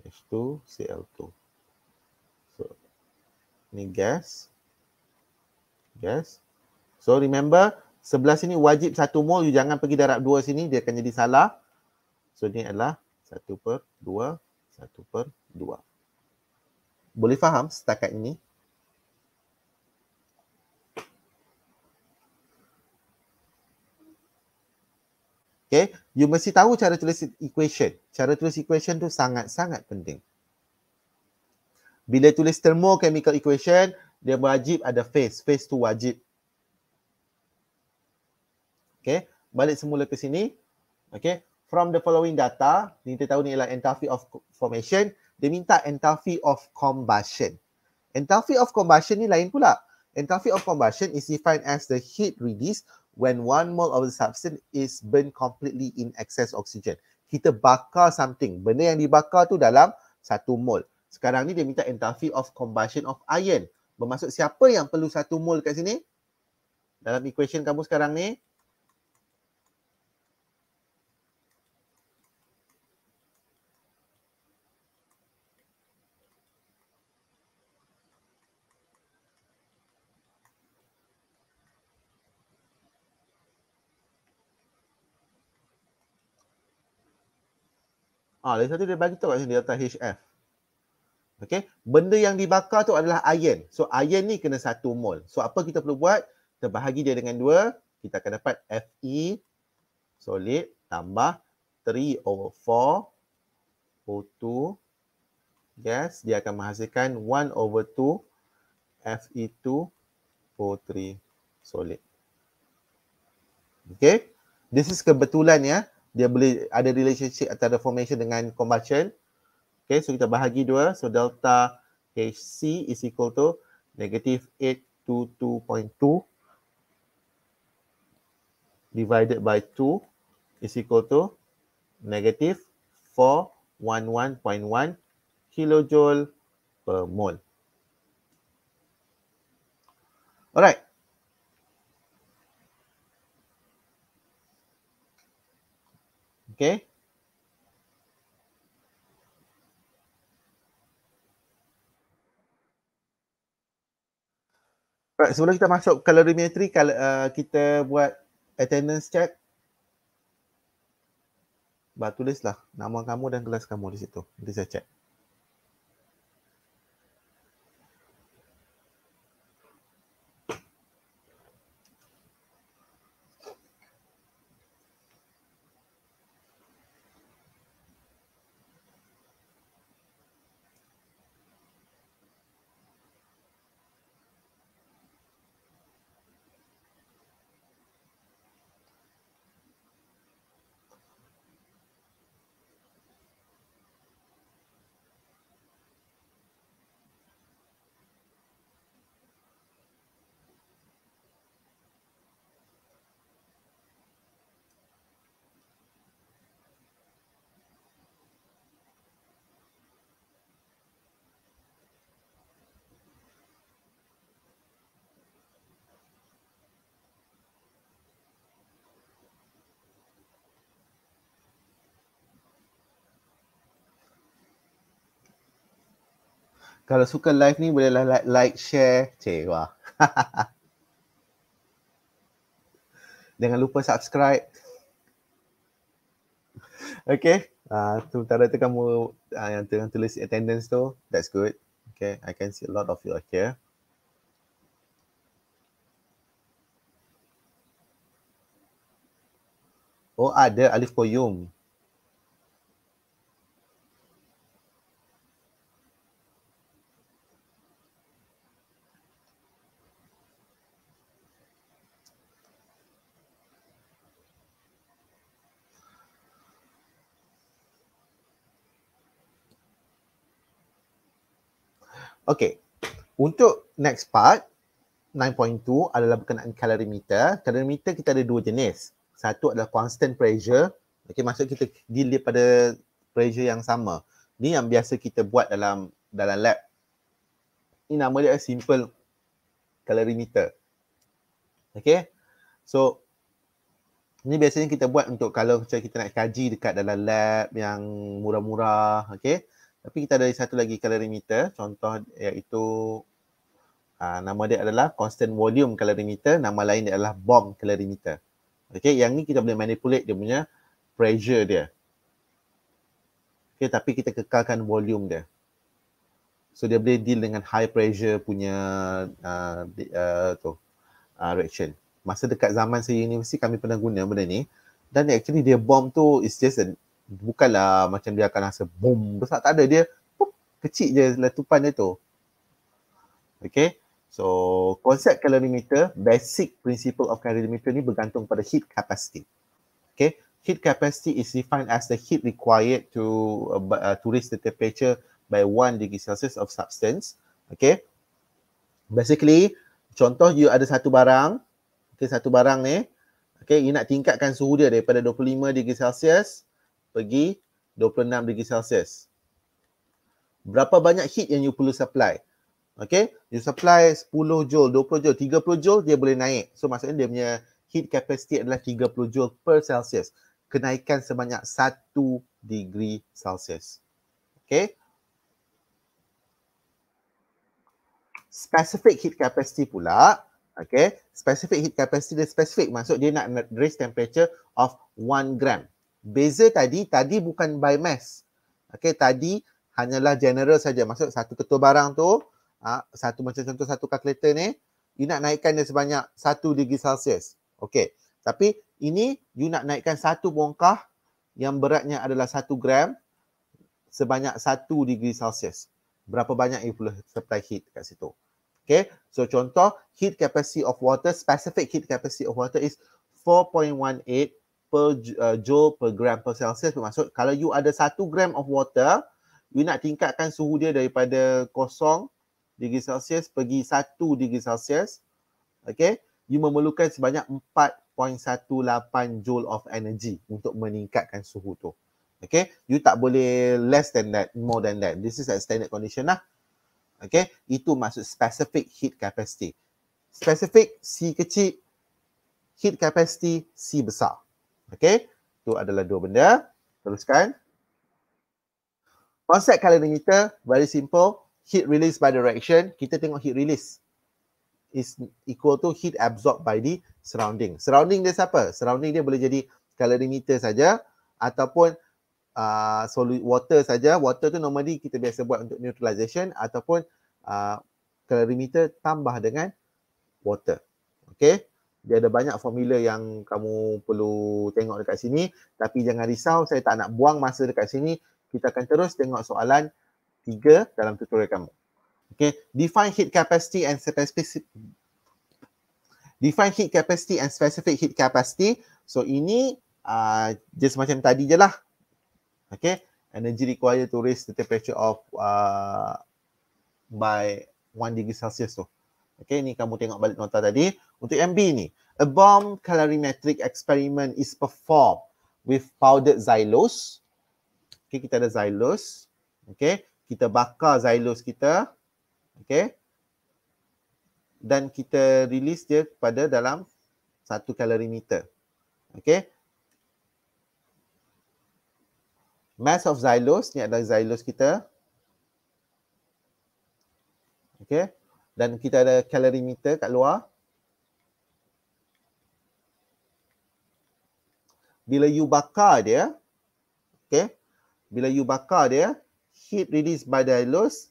Speaker 1: H2, Cl2. So, ni gas. Gas. So, remember, sebelah sini wajib satu mol, you jangan pergi darab dua sini dia akan jadi salah so ni adalah satu per dua satu per dua boleh faham setakat ini Okay, you mesti tahu cara tulis equation. Cara tulis equation tu sangat-sangat penting. Bila tulis thermochemical equation, dia wajib ada phase. Phase tu wajib Okay, balik semula ke sini. Okay, from the following data, ni kita tahu ni ialah enthalpy of formation. Dia minta enthalpy of combustion. Enthalpy of combustion ni lain pula. Enthalpy of combustion is defined as the heat release when one mole of the substance is burned completely in excess oxygen. Kita bakar something. Benda yang dibakar tu dalam satu mole. Sekarang ni dia minta enthalpy of combustion of iron. Bermaksud siapa yang perlu satu mole kat sini? Dalam equation kamu sekarang ni, Ah, lagi satu dia bagi tahu kat sini delta HF. Okey, benda yang dibakar tu adalah iron. So iron ni kena satu mol. So apa kita perlu buat? Kita bahagi dia dengan dua, kita akan dapat Fe solid tambah 3 over 4 O2 gas. Dia akan menghasilkan 1 over 2 Fe2 O3 solid. Okay. This is kebetulan ya dia boleh ada relationship atau ada formation dengan combustion. Okay, so kita bahagi dua. So delta Hc is equal to negative 822.2 divided by 2 is equal to negative 411.1 kilojoule per mole. Alright, Okay. Right, sebelum kita masuk kalorimetri, kal uh, kita buat attendance check. Bah, tulislah nama kamu dan kelas kamu di situ. Nanti saya check. kalau suka live ni bolehlah like, like share, cewa. Jangan lupa subscribe. Okay. Uh, ah, sementara tu kamu uh, yang tengah tulis attendance tu, that's good. Okay, I can see a lot of you are here. Oh ada Alif Koyum. Okay. Untuk next part, 9.2 adalah berkenaan kalorimeter. Kalorimeter kita ada dua jenis. Satu adalah constant pressure. Okay, maksud kita deal dia pada pressure yang sama. Ni yang biasa kita buat dalam dalam lab. Ni nama dia simple kalorimeter. Okay. So, ni biasanya kita buat untuk kalau kita nak kaji dekat dalam lab yang murah-murah. Okay. Tapi kita ada satu lagi kalorimeter, contoh iaitu aa, ah, nama dia adalah constant volume kalorimeter. nama lain dia adalah bomb kalorimeter. Okey, yang ni kita boleh manipulate dia punya pressure dia. Okey, tapi kita kekalkan volume dia. So dia boleh deal dengan high pressure punya uh, uh, tu, uh, reaction. Masa dekat zaman saya universiti kami pernah guna benda ni. Dan actually dia bomb tu is just an bukanlah macam dia akan rasa boom besar tak ada dia pup, kecil je letupan dia tu okay so konsep calorimeter basic principle of calorimeter ni bergantung pada heat capacity okay heat capacity is defined as the heat required to uh, uh, to raise the temperature by 1 degree celsius of substance okay basically contoh you ada satu barang okay satu barang ni okay you nak tingkatkan suhu dia daripada 25 degree celsius pergi 26 darjah Celsius. Berapa banyak heat yang you perlu supply? Okay, you supply 10 joule, 20 joule, 30 joule dia boleh naik. So maksudnya dia punya heat capacity adalah 30 joule per Celsius. Kenaikan sebanyak 1 degree Celsius. Okay. Specific heat capacity pula. Okay. Specific heat capacity dia specific. Maksud dia nak raise temperature of 1 gram. Beza tadi, tadi bukan by mass. Okay, tadi hanyalah general saja. Maksud satu ketua barang tu, ah, satu macam contoh satu kalkulator ni, you nak naikkan dia sebanyak satu degree Celsius. Okay, tapi ini you nak naikkan satu bongkah yang beratnya adalah satu gram sebanyak satu degree Celsius. Berapa banyak you boleh supply heat kat situ. Okay, so contoh heat capacity of water, specific heat capacity of water is 4.18 per uh, joule per gram per celsius bermaksud kalau you ada 1 gram of water you nak tingkatkan suhu dia daripada kosong degree celsius pergi 1 degree celsius okay you memerlukan sebanyak 4.18 joule of energy untuk meningkatkan suhu tu okay you tak boleh less than that more than that this is a standard condition lah okay itu maksud specific heat capacity specific C kecil heat capacity C besar Okey, itu adalah dua benda. Teruskan. Konsep kalorimeter very simple. Heat release by direction. Kita tengok heat release is equal to heat absorbed by the surrounding. Surrounding dia siapa? Surrounding dia boleh jadi kalorimeter saja ataupun uh, solid water saja. Water tu normally kita biasa buat untuk neutralization ataupun uh, kalorimeter tambah dengan water. Okay dia ada banyak formula yang kamu perlu tengok dekat sini tapi jangan risau saya tak nak buang masa dekat sini kita akan terus tengok soalan tiga dalam tutorial kamu Okay, define heat capacity and specific define heat capacity and specific heat capacity so ini uh, just macam tadi je lah Okay, energy required to raise the temperature of uh, by one degree celsius tu Okay, ni kamu tengok balik nota tadi untuk MB ni, a bomb calorimetric experiment is performed with powdered xylose. Okay, kita ada xylose. Okay, kita bakar xylose kita. Okay. Dan kita release dia pada dalam satu kalorimeter. Okay. Mass of xylose, ni ada xylose kita. Okay. Dan kita ada kalorimeter kat luar. bila you bakar dia okay bila you bakar dia heat release by the halos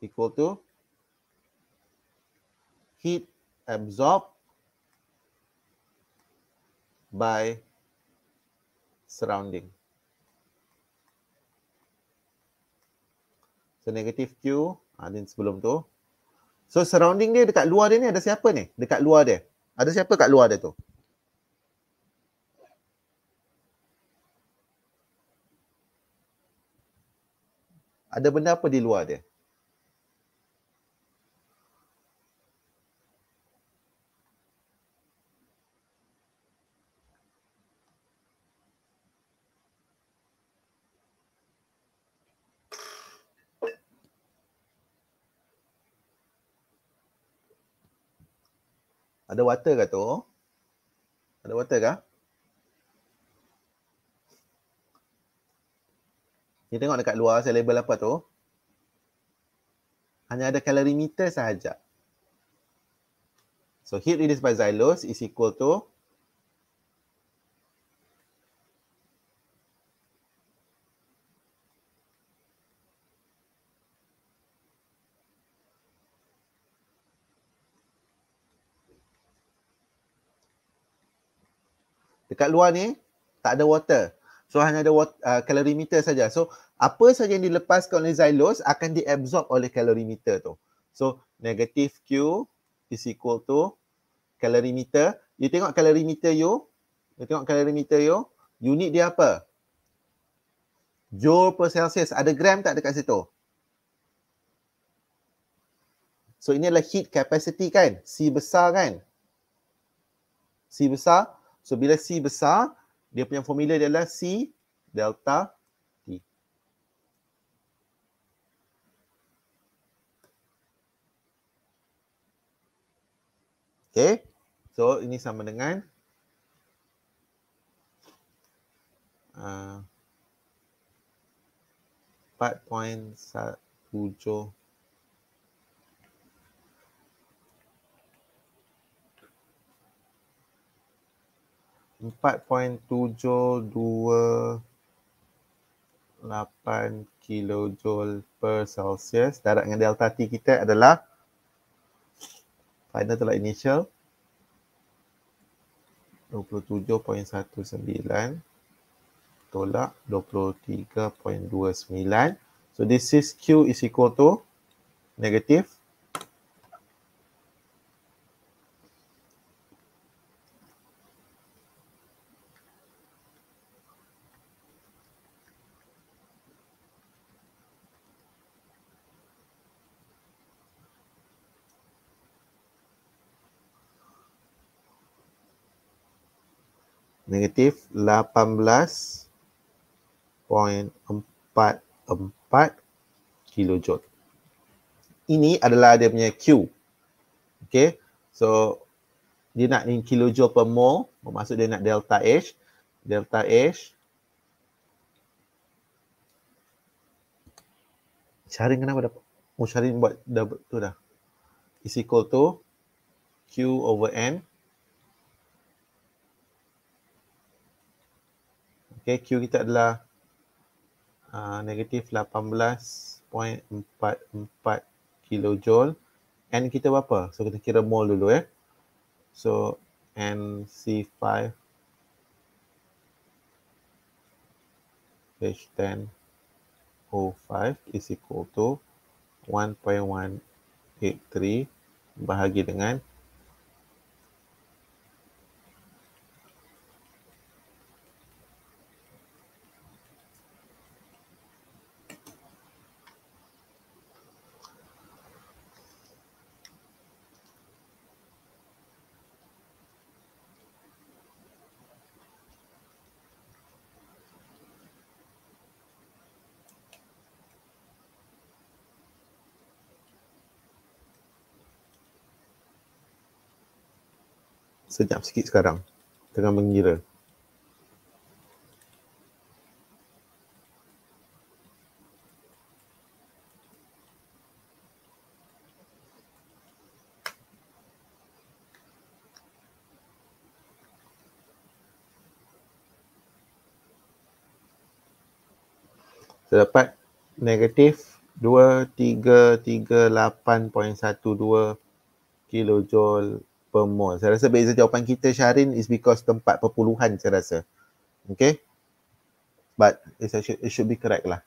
Speaker 1: equal to heat absorbed by surrounding. So negative Q, ada ah, ha, sebelum tu. So surrounding dia dekat luar dia ni ada siapa ni? Dekat luar dia. Ada siapa kat luar dia tu? Ada benda apa di luar dia? Ada water ke tu? Ada water ke? Kita tengok dekat luar saya label apa tu? Hanya ada kalorimeter sahaja. So heat released by xylose is equal to dekat luar ni tak ada water so hanya ada kalorimeter uh, saja so apa saja yang dilepaskan oleh xylose akan diabsorb oleh kalorimeter tu so negative q is equal to kalorimeter you tengok kalorimeter you you tengok kalorimeter you unit dia apa joule per celsius ada gram tak dekat situ so ini adalah heat capacity kan c besar kan C besar, So bila C besar, dia punya formula dia adalah C delta T. Okay. So ini sama dengan uh, 4.17 4.728 kJ per Celsius. Darat dengan delta T kita adalah final tolak initial 27.19 tolak 23.29. So this is Q is equal to negative negatif 18.44 kilojoule. Ini adalah dia punya Q. Okay. So, dia nak in kilojoule per mole. Bermaksud dia nak delta H. Delta H. Syarin kenapa dapat? Oh, Syarin buat dah tu dah. Is equal to Q over N. Okay, Q kita adalah uh, negatif 18.44 kJ. N kita berapa? So, kita kira mol dulu ya. Eh. So, c 5 h H10O5 is equal to 1.183 bahagi dengan 0.5. senyap sikit sekarang tengah mengira Saya dapat negatif 2338.12 kilojoule Pemon. Saya rasa beza jawapan kita Syarin is because tempat perpuluhan saya rasa. Okay. But it should, it should be correct lah.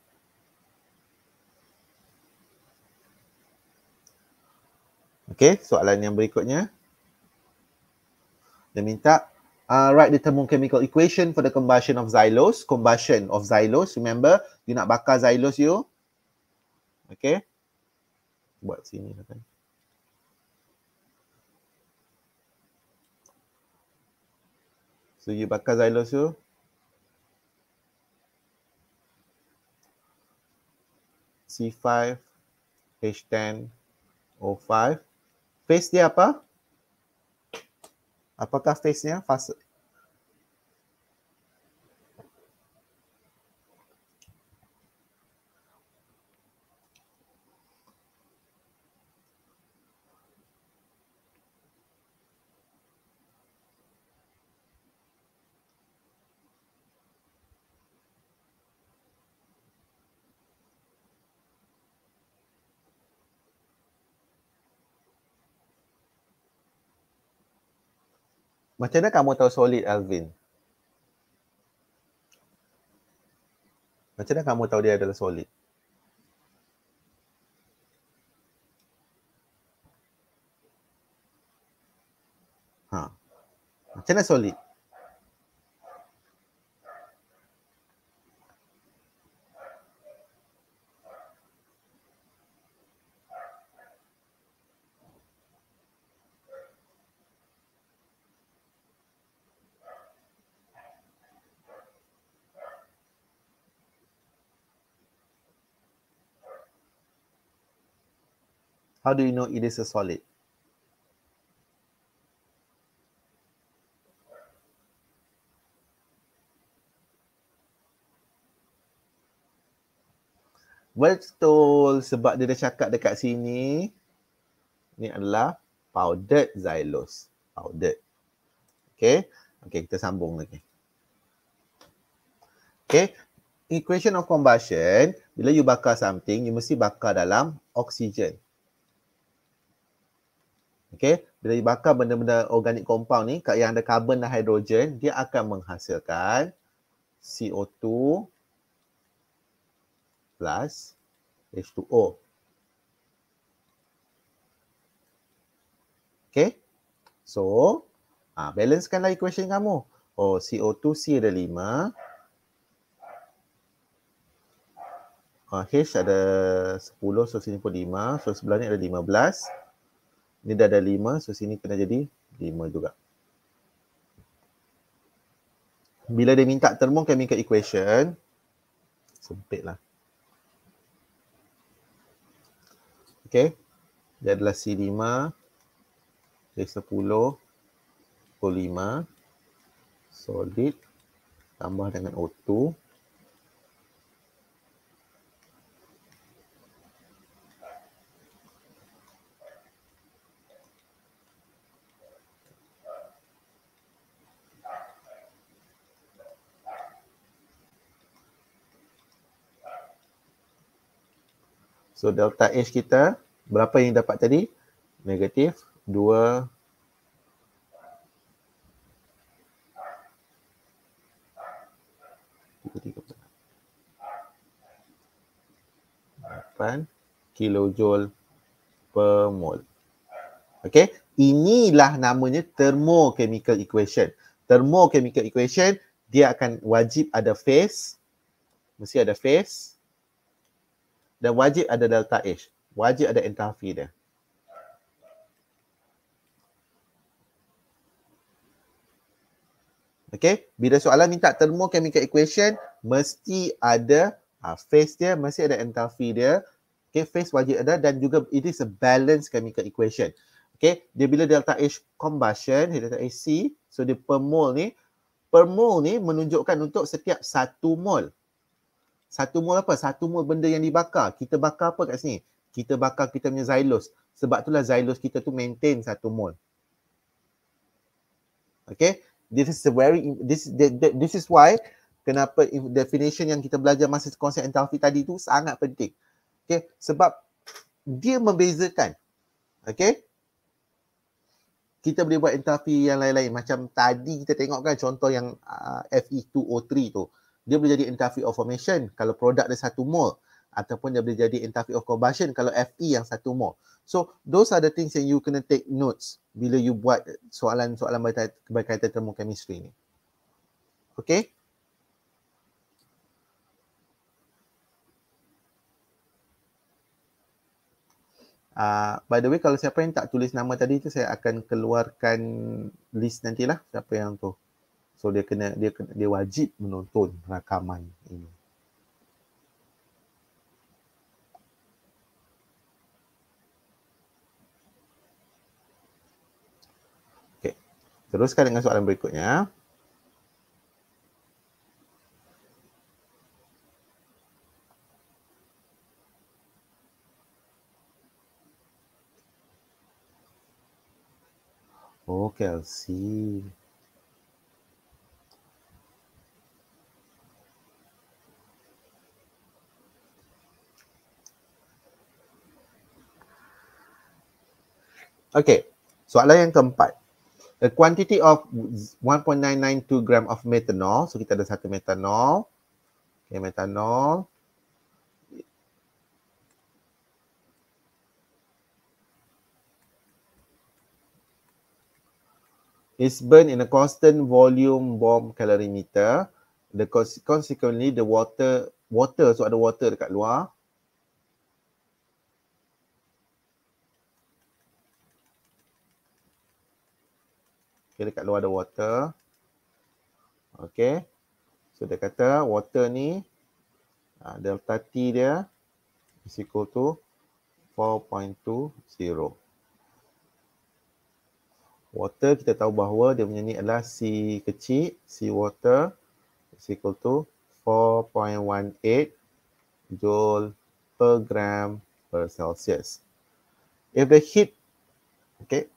Speaker 1: Okay, soalan yang berikutnya. Dia minta, uh, write the thermal equation for the combustion of xylose. Combustion of xylose, remember, you nak bakar xylose you. Okay. Buat sini. Okay. Lah Setuju bakar Zylos tu. C5, H10, O5. Face dia apa? Apakah face nya? Fase, Macam mana kamu tahu solid Alvin? Macam mana kamu tahu dia adalah solid? Ha. Macam mana solid? How do you know it is a solid? Betul sebab dia dah cakap dekat sini ni adalah powdered xylos. Powdered. Okay. Okay, kita sambung lagi. Okay. Equation of combustion, bila you bakar something, you mesti bakar dalam oksigen. Okey, bila dibakar benda-benda organik compound ni kat yang ada carbon dan hidrogen dia akan menghasilkan CO2 plus H2O. Okey. So, ha, balancekanlah equation kamu. Oh, CO2 C ada 5. ah ha, H ada 10, so sini pun 5. So, sebelah ni ada 15. Ini dah ada lima, so sini kena jadi lima juga. Bila dia minta termokamikal equation, sempit lah. Okay, dia adalah C5, C10, C5, solid, tambah dengan O2, So delta H kita berapa yang dapat tadi? Negatif 2 8 kilojoule per mol. Okay, inilah namanya thermochemical equation. Thermochemical equation, dia akan wajib ada phase. Mesti ada phase dan wajib ada delta H. Wajib ada entalpi dia. Okay, bila soalan minta thermochemical equation, mesti ada uh, phase dia, mesti ada entalpi dia. Okay, phase wajib ada dan juga it is a balanced chemical equation. Okay, dia bila delta H combustion, delta H C, so dia per mole ni, per mole ni menunjukkan untuk setiap satu mole. Satu mol apa? Satu mol benda yang dibakar. Kita bakar apa kat sini? Kita bakar kita punya xylos. Sebab itulah xylos kita tu maintain satu mol. Okay? This is very, this, this, this is why kenapa definition yang kita belajar masa konsep entalpi tadi tu sangat penting. Okay? Sebab dia membezakan. Okay? Kita boleh buat entalpi yang lain-lain. Macam tadi kita tengok kan contoh yang uh, ah, Fe2O3 tu dia boleh jadi enthalpy of formation kalau produk dia satu mole ataupun dia boleh jadi enthalpy of combustion kalau Fe yang satu mole. So those are the things yang you kena take notes bila you buat soalan-soalan berkaitan termochemistry ni. Okay? Uh, by the way, kalau siapa yang tak tulis nama tadi tu, saya akan keluarkan list nantilah siapa yang tu. So dia kena dia kena, dia wajib menonton rakaman ini. Okey. Teruskan dengan soalan berikutnya. Oh, Kelsey. Okay, soalan yang keempat. The quantity of 1.992 gram of methanol. So, kita ada satu methanol. Okay, methanol. is burned in a constant volume bomb calorimeter. The consequently, the water, water, so ada water dekat luar, Okay, dekat luar ada water. Okay. So, dia kata water ni uh, delta T dia is equal to 4.20. Water kita tahu bahawa dia punya ni adalah C kecil. C water is equal to 4.18 joule per gram per Celsius. If the heat, okay,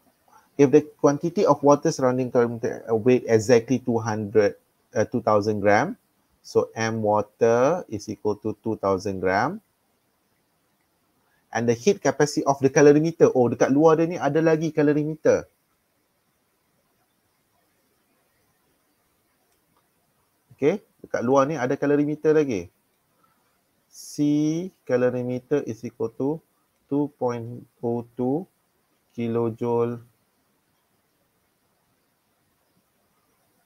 Speaker 1: if the quantity of water surrounding thermometer weighed exactly 200 uh, 2000 gram so m water is equal to 2000 gram and the heat capacity of the calorimeter oh dekat luar dia ni ada lagi calorimeter okay dekat luar ni ada calorimeter lagi c calorimeter is equal to 2.02 kilojoule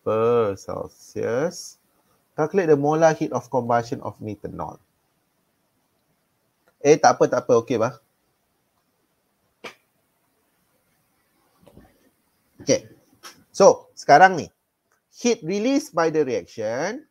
Speaker 1: per Celsius. Calculate the molar heat of combustion of methanol. Eh, tak apa, tak apa. okay bah. Okay. So, sekarang ni. Heat released by the reaction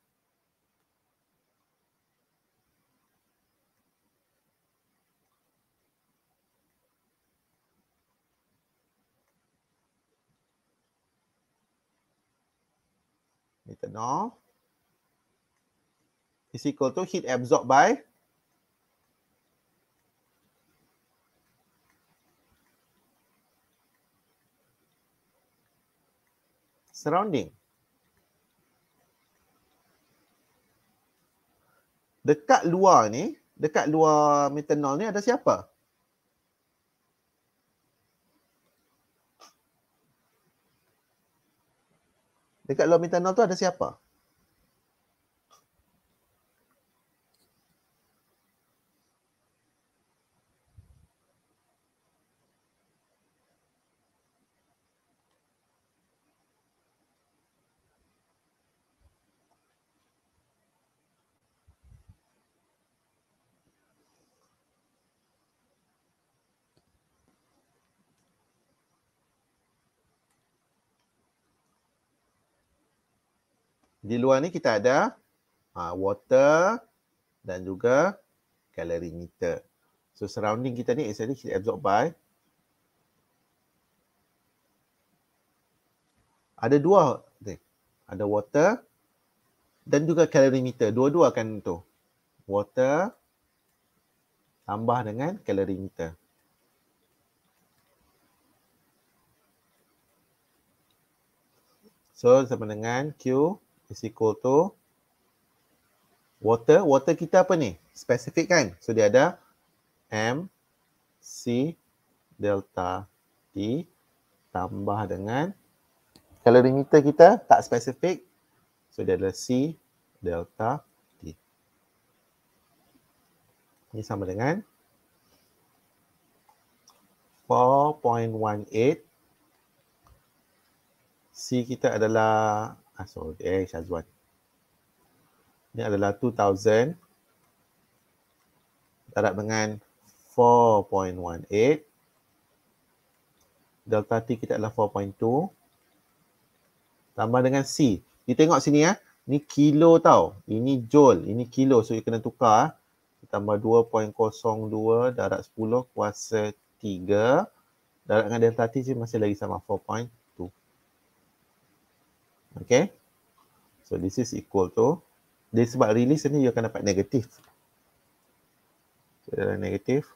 Speaker 1: north is equal to heat absorbed by surrounding. Dekat luar ni, dekat luar metanol ni ada siapa? dekat luar Mintanao tu ada siapa? di luar ni kita ada uh, water dan juga calorimeter. So surrounding kita ni actually kita absorb by ada dua ni. Ada water dan juga calorimeter. Dua-dua akan tu. Water tambah dengan calorimeter. So sama dengan Q is equal to water. Water kita apa ni? Specific kan? So dia ada M C delta T tambah dengan kalorimeter kita tak specific. So dia adalah C delta T. Ini sama dengan 4.18 C kita adalah Ah, so, eh, Syazwan. Ini adalah 2000 darab dengan 4.18. Delta T kita adalah 4.2. Tambah dengan C. Ni tengok sini ya. Ini kilo tau. Ini joule. Ini kilo. So, you kena tukar. Ah. Tambah 2.02 darab 10 kuasa 3. Darab dengan delta T masih lagi sama Okay. So this is equal to. Dia sebab release ni you akan dapat negatif. So dalam negatif.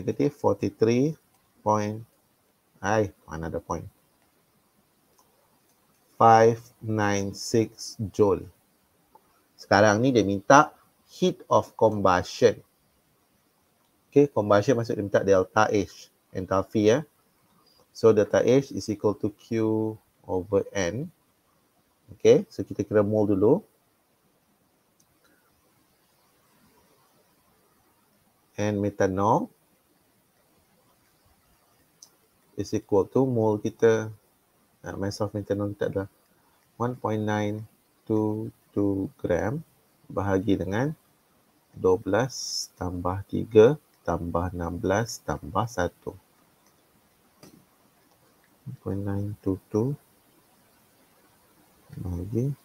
Speaker 1: negative 43 point ay another point 596 joule sekarang ni dia minta heat of combustion okay combustion maksud dia minta delta h enthalpy ya eh? so delta h is equal to q over n okay so kita kira mole dulu n methanol is equal to mole kita uh, mass of internal kita adalah 1.922 gram bahagi dengan 12 tambah 3 tambah 16 tambah 1. 1.922 bahagi 12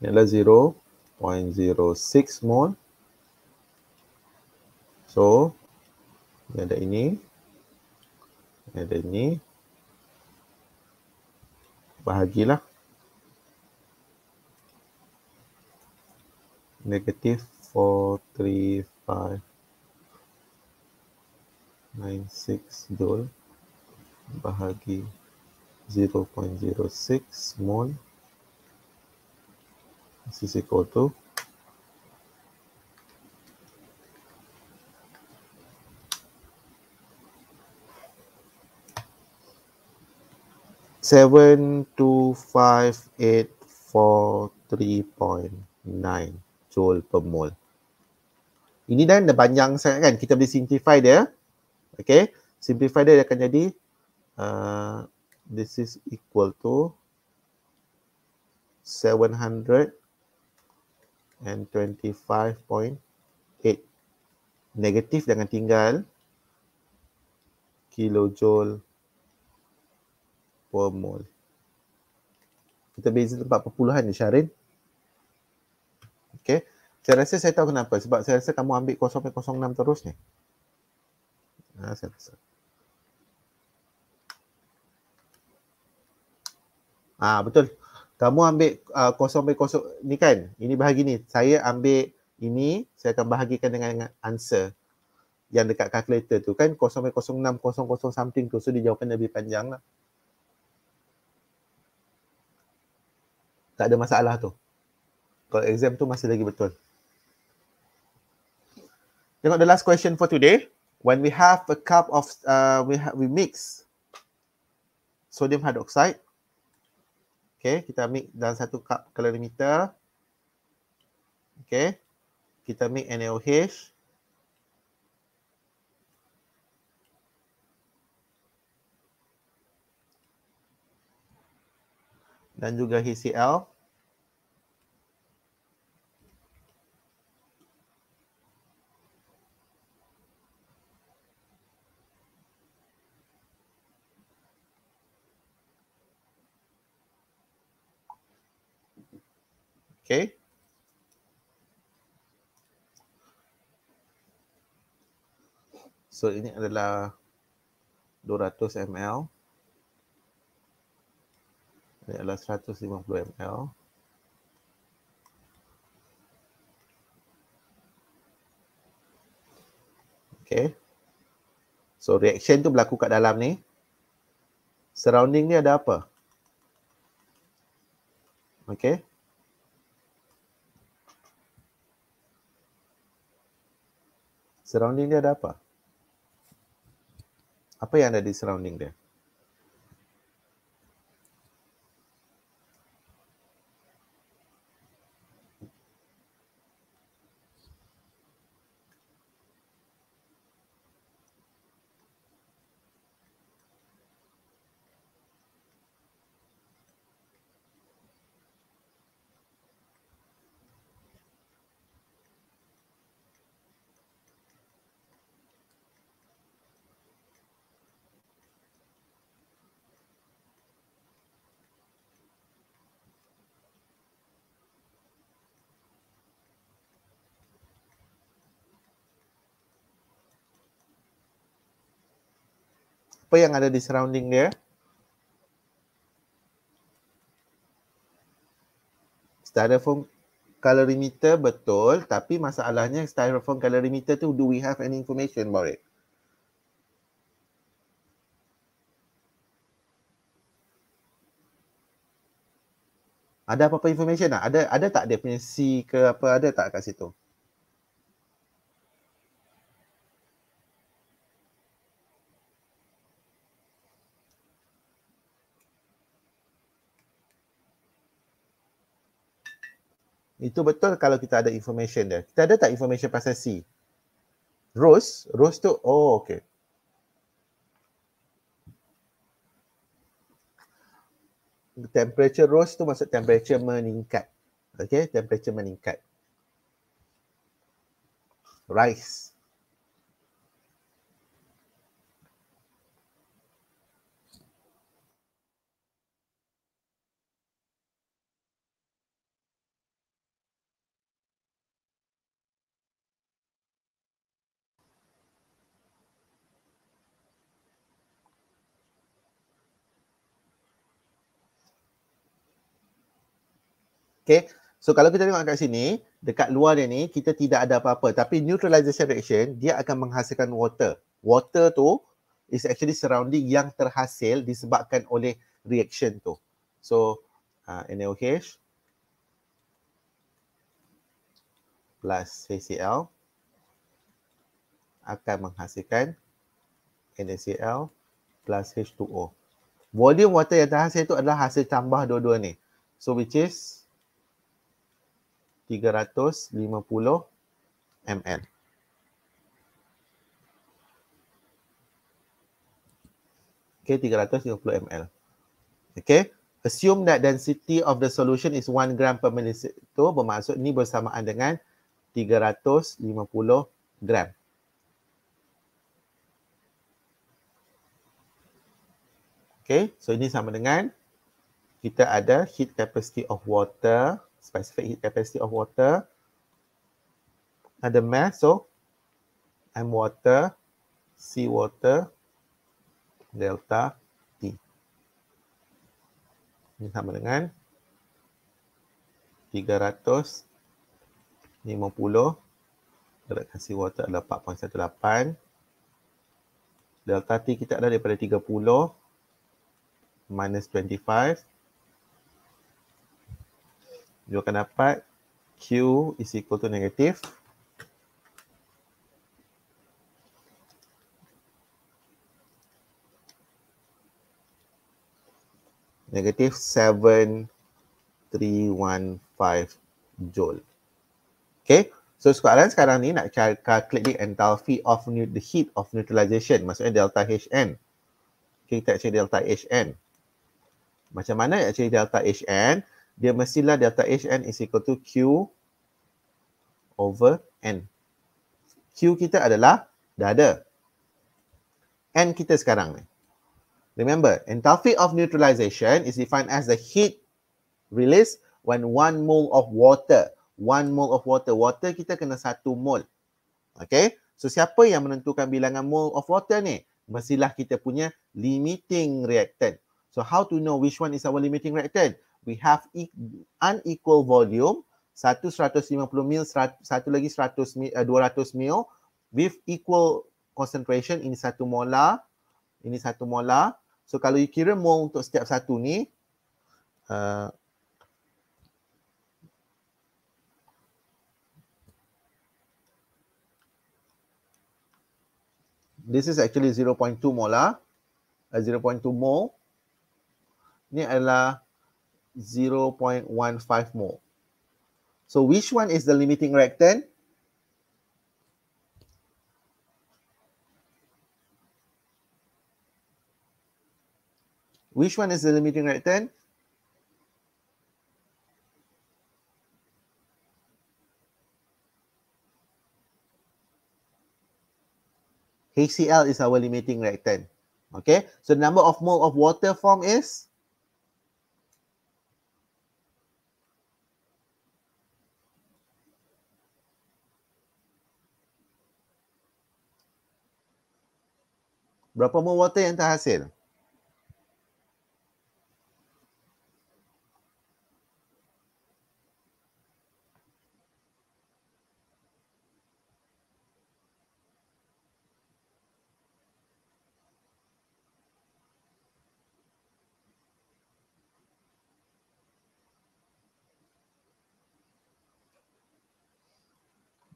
Speaker 1: ni 0.06 mol. So, ni ada ini. Ni ada ini. Bahagilah. Negatif 435.96 joule bahagi 0.06 mol this is equal to seven two five eight four three point nine joule per mole. Ini dan dah panjang sangat kan? Kita boleh simplify dia. Okay. Simplify dia, dia akan jadi uh, this is equal to 700 and 25.8 negatif dengan tinggal kilojoule per mol kita beza tempat perpuluhan ni Syarin Okay. saya rasa saya tahu kenapa sebab saya rasa kamu ambil 0.06 terus ni ha, saya rasa ah betul kamu ambil uh, kosong by kosong ni kan ini bahagi ni saya ambil ini saya akan bahagikan dengan answer yang dekat calculator tu kan kosong kosong enam kosong kosong something tu so dia jawapan lebih panjang lah tak ada masalah tu kalau exam tu masih lagi betul tengok the last question for today when we have a cup of uh, we, ha-, we mix sodium hydroxide Okay, kita ambil dalam satu cup kalorimeter. Okay, kita ambil NaOH. Dan juga HCl. Okay. So ini adalah 200 ml. Ini adalah 150 ml. Okay. So reaction tu berlaku kat dalam ni. Surrounding ni ada apa? Okay. Surrounding dia ada apa? Apa yang ada di surrounding dia? apa yang ada di surrounding dia. Styrofoam calorimeter betul tapi masalahnya styrofoam calorimeter tu do we have any information about it? Ada apa-apa information tak? Ada ada tak dia punya C ke apa ada tak kat situ? Itu betul kalau kita ada information dia. Kita ada tak information pasal C? Rose, Rose tu, oh okay. Temperature rose tu maksud temperature meningkat. Okay, temperature meningkat. Rise. Okay. So kalau kita tengok kat sini, dekat luar dia ni, kita tidak ada apa-apa. Tapi neutralization reaction, dia akan menghasilkan water. Water tu is actually surrounding yang terhasil disebabkan oleh reaction tu. So, uh, ah, NaOH plus HCl akan menghasilkan NaCl plus H2O. Volume water yang terhasil itu adalah hasil tambah dua-dua ni. So which is 350 ml. Okay, 350 ml. Okay, assume that density of the solution is 1 gram per minit. Itu bermaksud ni bersamaan dengan 350 gram. Okay, so ini sama dengan kita ada heat capacity of water specific heat capacity of water and the mass so m water c water delta t ini sama dengan 350 darab kasih water adalah 4.18 delta t kita ada daripada 30 minus 25 you akan dapat Q is equal to negative negative 7315 joule. Okay, so soalan sekarang ni nak calculate the enthalpy of the heat of neutralization, maksudnya delta Hn. Okay, kita cari delta Hn. Macam mana nak cari delta Hn? dia mestilah delta Hn is equal to Q over N. Q kita adalah dah ada. N kita sekarang ni. Remember, enthalpy of neutralization is defined as the heat release when one mole of water, one mole of water, water kita kena satu mole. Okay, so siapa yang menentukan bilangan mole of water ni? Mestilah kita punya limiting reactant. So how to know which one is our limiting reactant? we have e, unequal volume satu 150 mil satu lagi 100 200 eh, mil with equal concentration ini satu mola ini satu mola. so kalau you kira mol untuk setiap satu ni uh, This is actually 0.2 molar, 0.2 mol. Ini adalah 0.15 mole. So which one is the limiting reactant? Which one is the limiting reactant? HCl is our limiting reactant. Okay, so the number of mole of water formed is Berapa more water yang terhasil?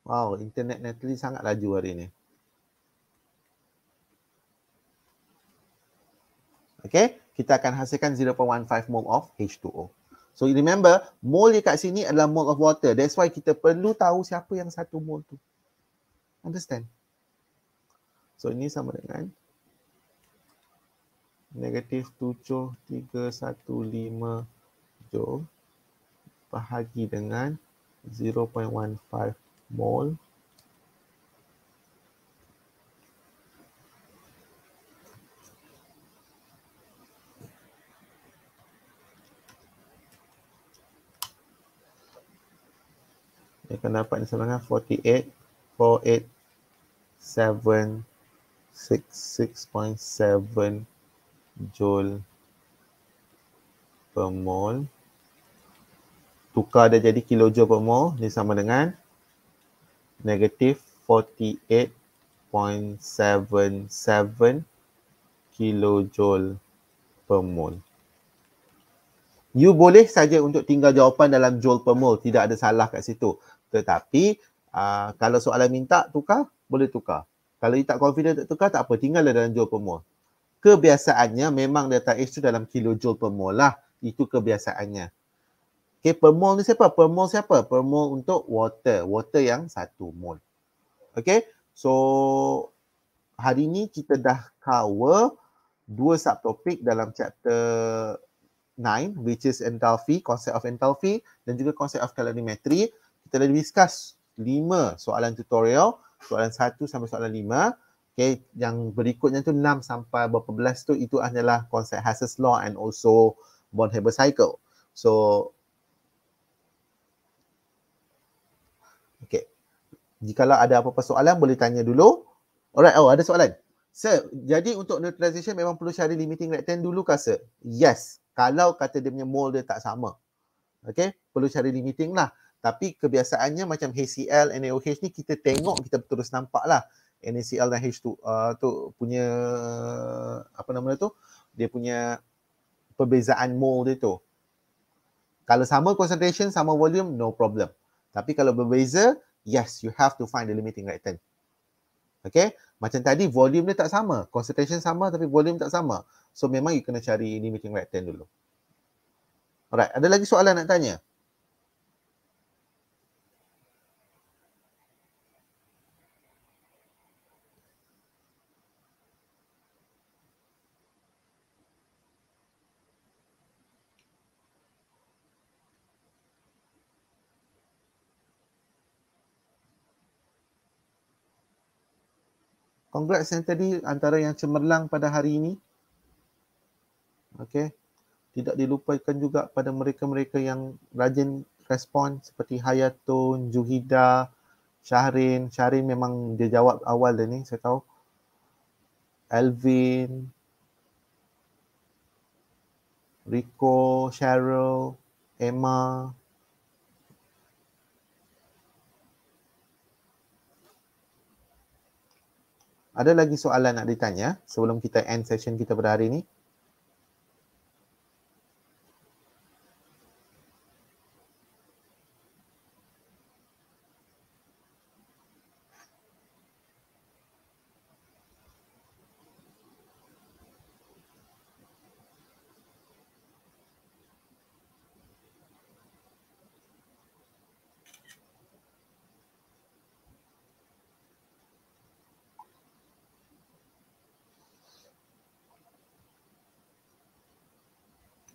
Speaker 1: Wow, internet Natalie sangat laju hari ini. okay, kita akan hasilkan 0.15 mole of H2O. So remember, mole dekat sini adalah mole of water. That's why kita perlu tahu siapa yang satu mole tu. Understand? So ini sama dengan negatif 7315 joule bahagi dengan 0.15 mole dia akan dapat sama dengan 48.4866.7 Joule per mol. Tukar dia jadi kilojoule per mol, dia sama dengan negatif 48.77 kilojoule per mol. You boleh saja untuk tinggal jawapan dalam joule per mol. Tidak ada salah kat situ. Tetapi uh, kalau soalan minta tukar, boleh tukar. Kalau dia tak confident tak tukar, tak apa. Tinggallah dalam joule per mole. Kebiasaannya memang data H tu dalam kilojoule per mole lah. Itu kebiasaannya. Okay, per mole ni siapa? Per mole siapa? Per mole untuk water. Water yang satu mol. Okay, so hari ni kita dah cover dua subtopik dalam chapter 9 which is enthalpy, concept of enthalpy dan juga concept of calorimetry kita dah discuss lima soalan tutorial, soalan satu sampai soalan lima. Okay, yang berikutnya tu enam sampai berapa belas tu itu adalah konsep Hasse's Law and also Von Haber Cycle. So, okay. Jikalau ada apa-apa soalan boleh tanya dulu. Alright, oh ada soalan. Sir, jadi untuk neutralization memang perlu cari limiting rectangle dulu ke sir? Yes, kalau kata dia punya mole dia tak sama. Okay, perlu cari limiting lah. Tapi kebiasaannya macam HCl, NaOH ni kita tengok kita terus nampak lah NaCl dan H2 uh, tu punya apa nama tu dia punya perbezaan mole dia tu. Kalau sama concentration, sama volume, no problem. Tapi kalau berbeza, yes, you have to find the limiting reactant. Okay? Macam tadi, volume dia tak sama. Concentration sama tapi volume tak sama. So, memang you kena cari limiting reactant dulu. Alright, ada lagi soalan nak Tanya. Congrats yang tadi antara yang cemerlang pada hari ini. Okey. Tidak dilupakan juga pada mereka-mereka yang rajin respon seperti Hayatun, Juhida, Syahrin. Syahrin memang dia jawab awal dah ni, saya tahu. Alvin, Rico, Cheryl, Emma, Ada lagi soalan nak ditanya sebelum kita end session kita pada hari ini?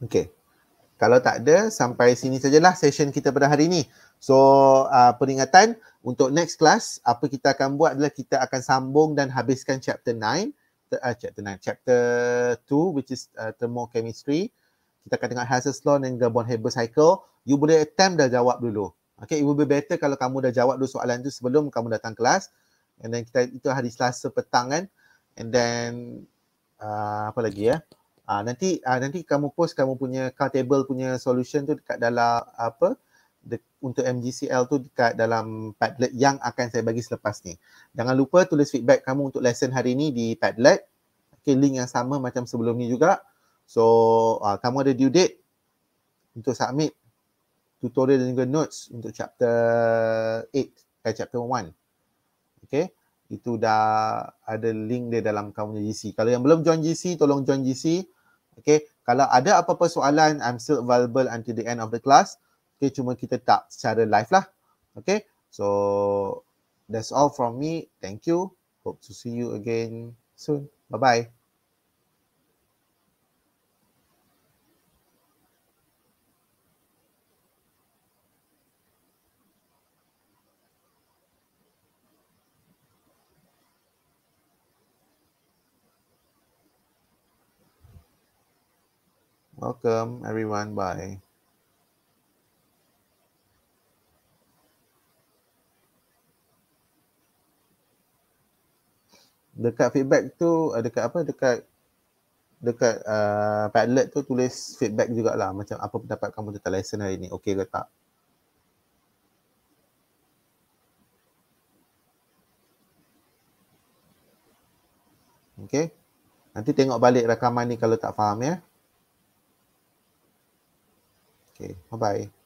Speaker 1: Okay. Kalau tak ada, sampai sini sajalah session kita pada hari ini. So, uh, peringatan untuk next class, apa kita akan buat adalah kita akan sambung dan habiskan chapter 9. Uh, ah, chapter 9. Chapter 2, which is uh, thermochemistry. Kita akan tengok Hazard's Law dan gabon haber Cycle. You boleh attempt dah jawab dulu. Okay, it will be better kalau kamu dah jawab dulu soalan tu sebelum kamu datang kelas. And then kita, itu hari Selasa petang kan. And then, uh, apa lagi ya? Eh? Uh, nanti uh, nanti kamu post kamu punya car table punya solution tu dekat dalam apa de, untuk MGCL tu dekat dalam Padlet yang akan saya bagi selepas ni. Jangan lupa tulis feedback kamu untuk lesson hari ni di Padlet. Okay, link yang sama macam sebelum ni juga. So, uh, kamu ada due date untuk submit tutorial dan juga notes untuk chapter 8 eh chapter 1. Okay itu dah ada link dia dalam kaum GC. Kalau yang belum join GC, tolong join GC. Okay, kalau ada apa-apa soalan, I'm still available until the end of the class. Okay, cuma kita tak secara live lah. Okay, so that's all from me. Thank you. Hope to see you again soon. Bye-bye. Welcome, everyone. Bye. Dekat feedback tu, eh, dekat apa, dekat dekat uh, padlet tu tulis feedback jugalah macam apa pendapat kamu tentang lesson hari ni, okey ke tak? Okey, nanti tengok balik rakaman ni kalau tak faham ya. Okay, bye bye.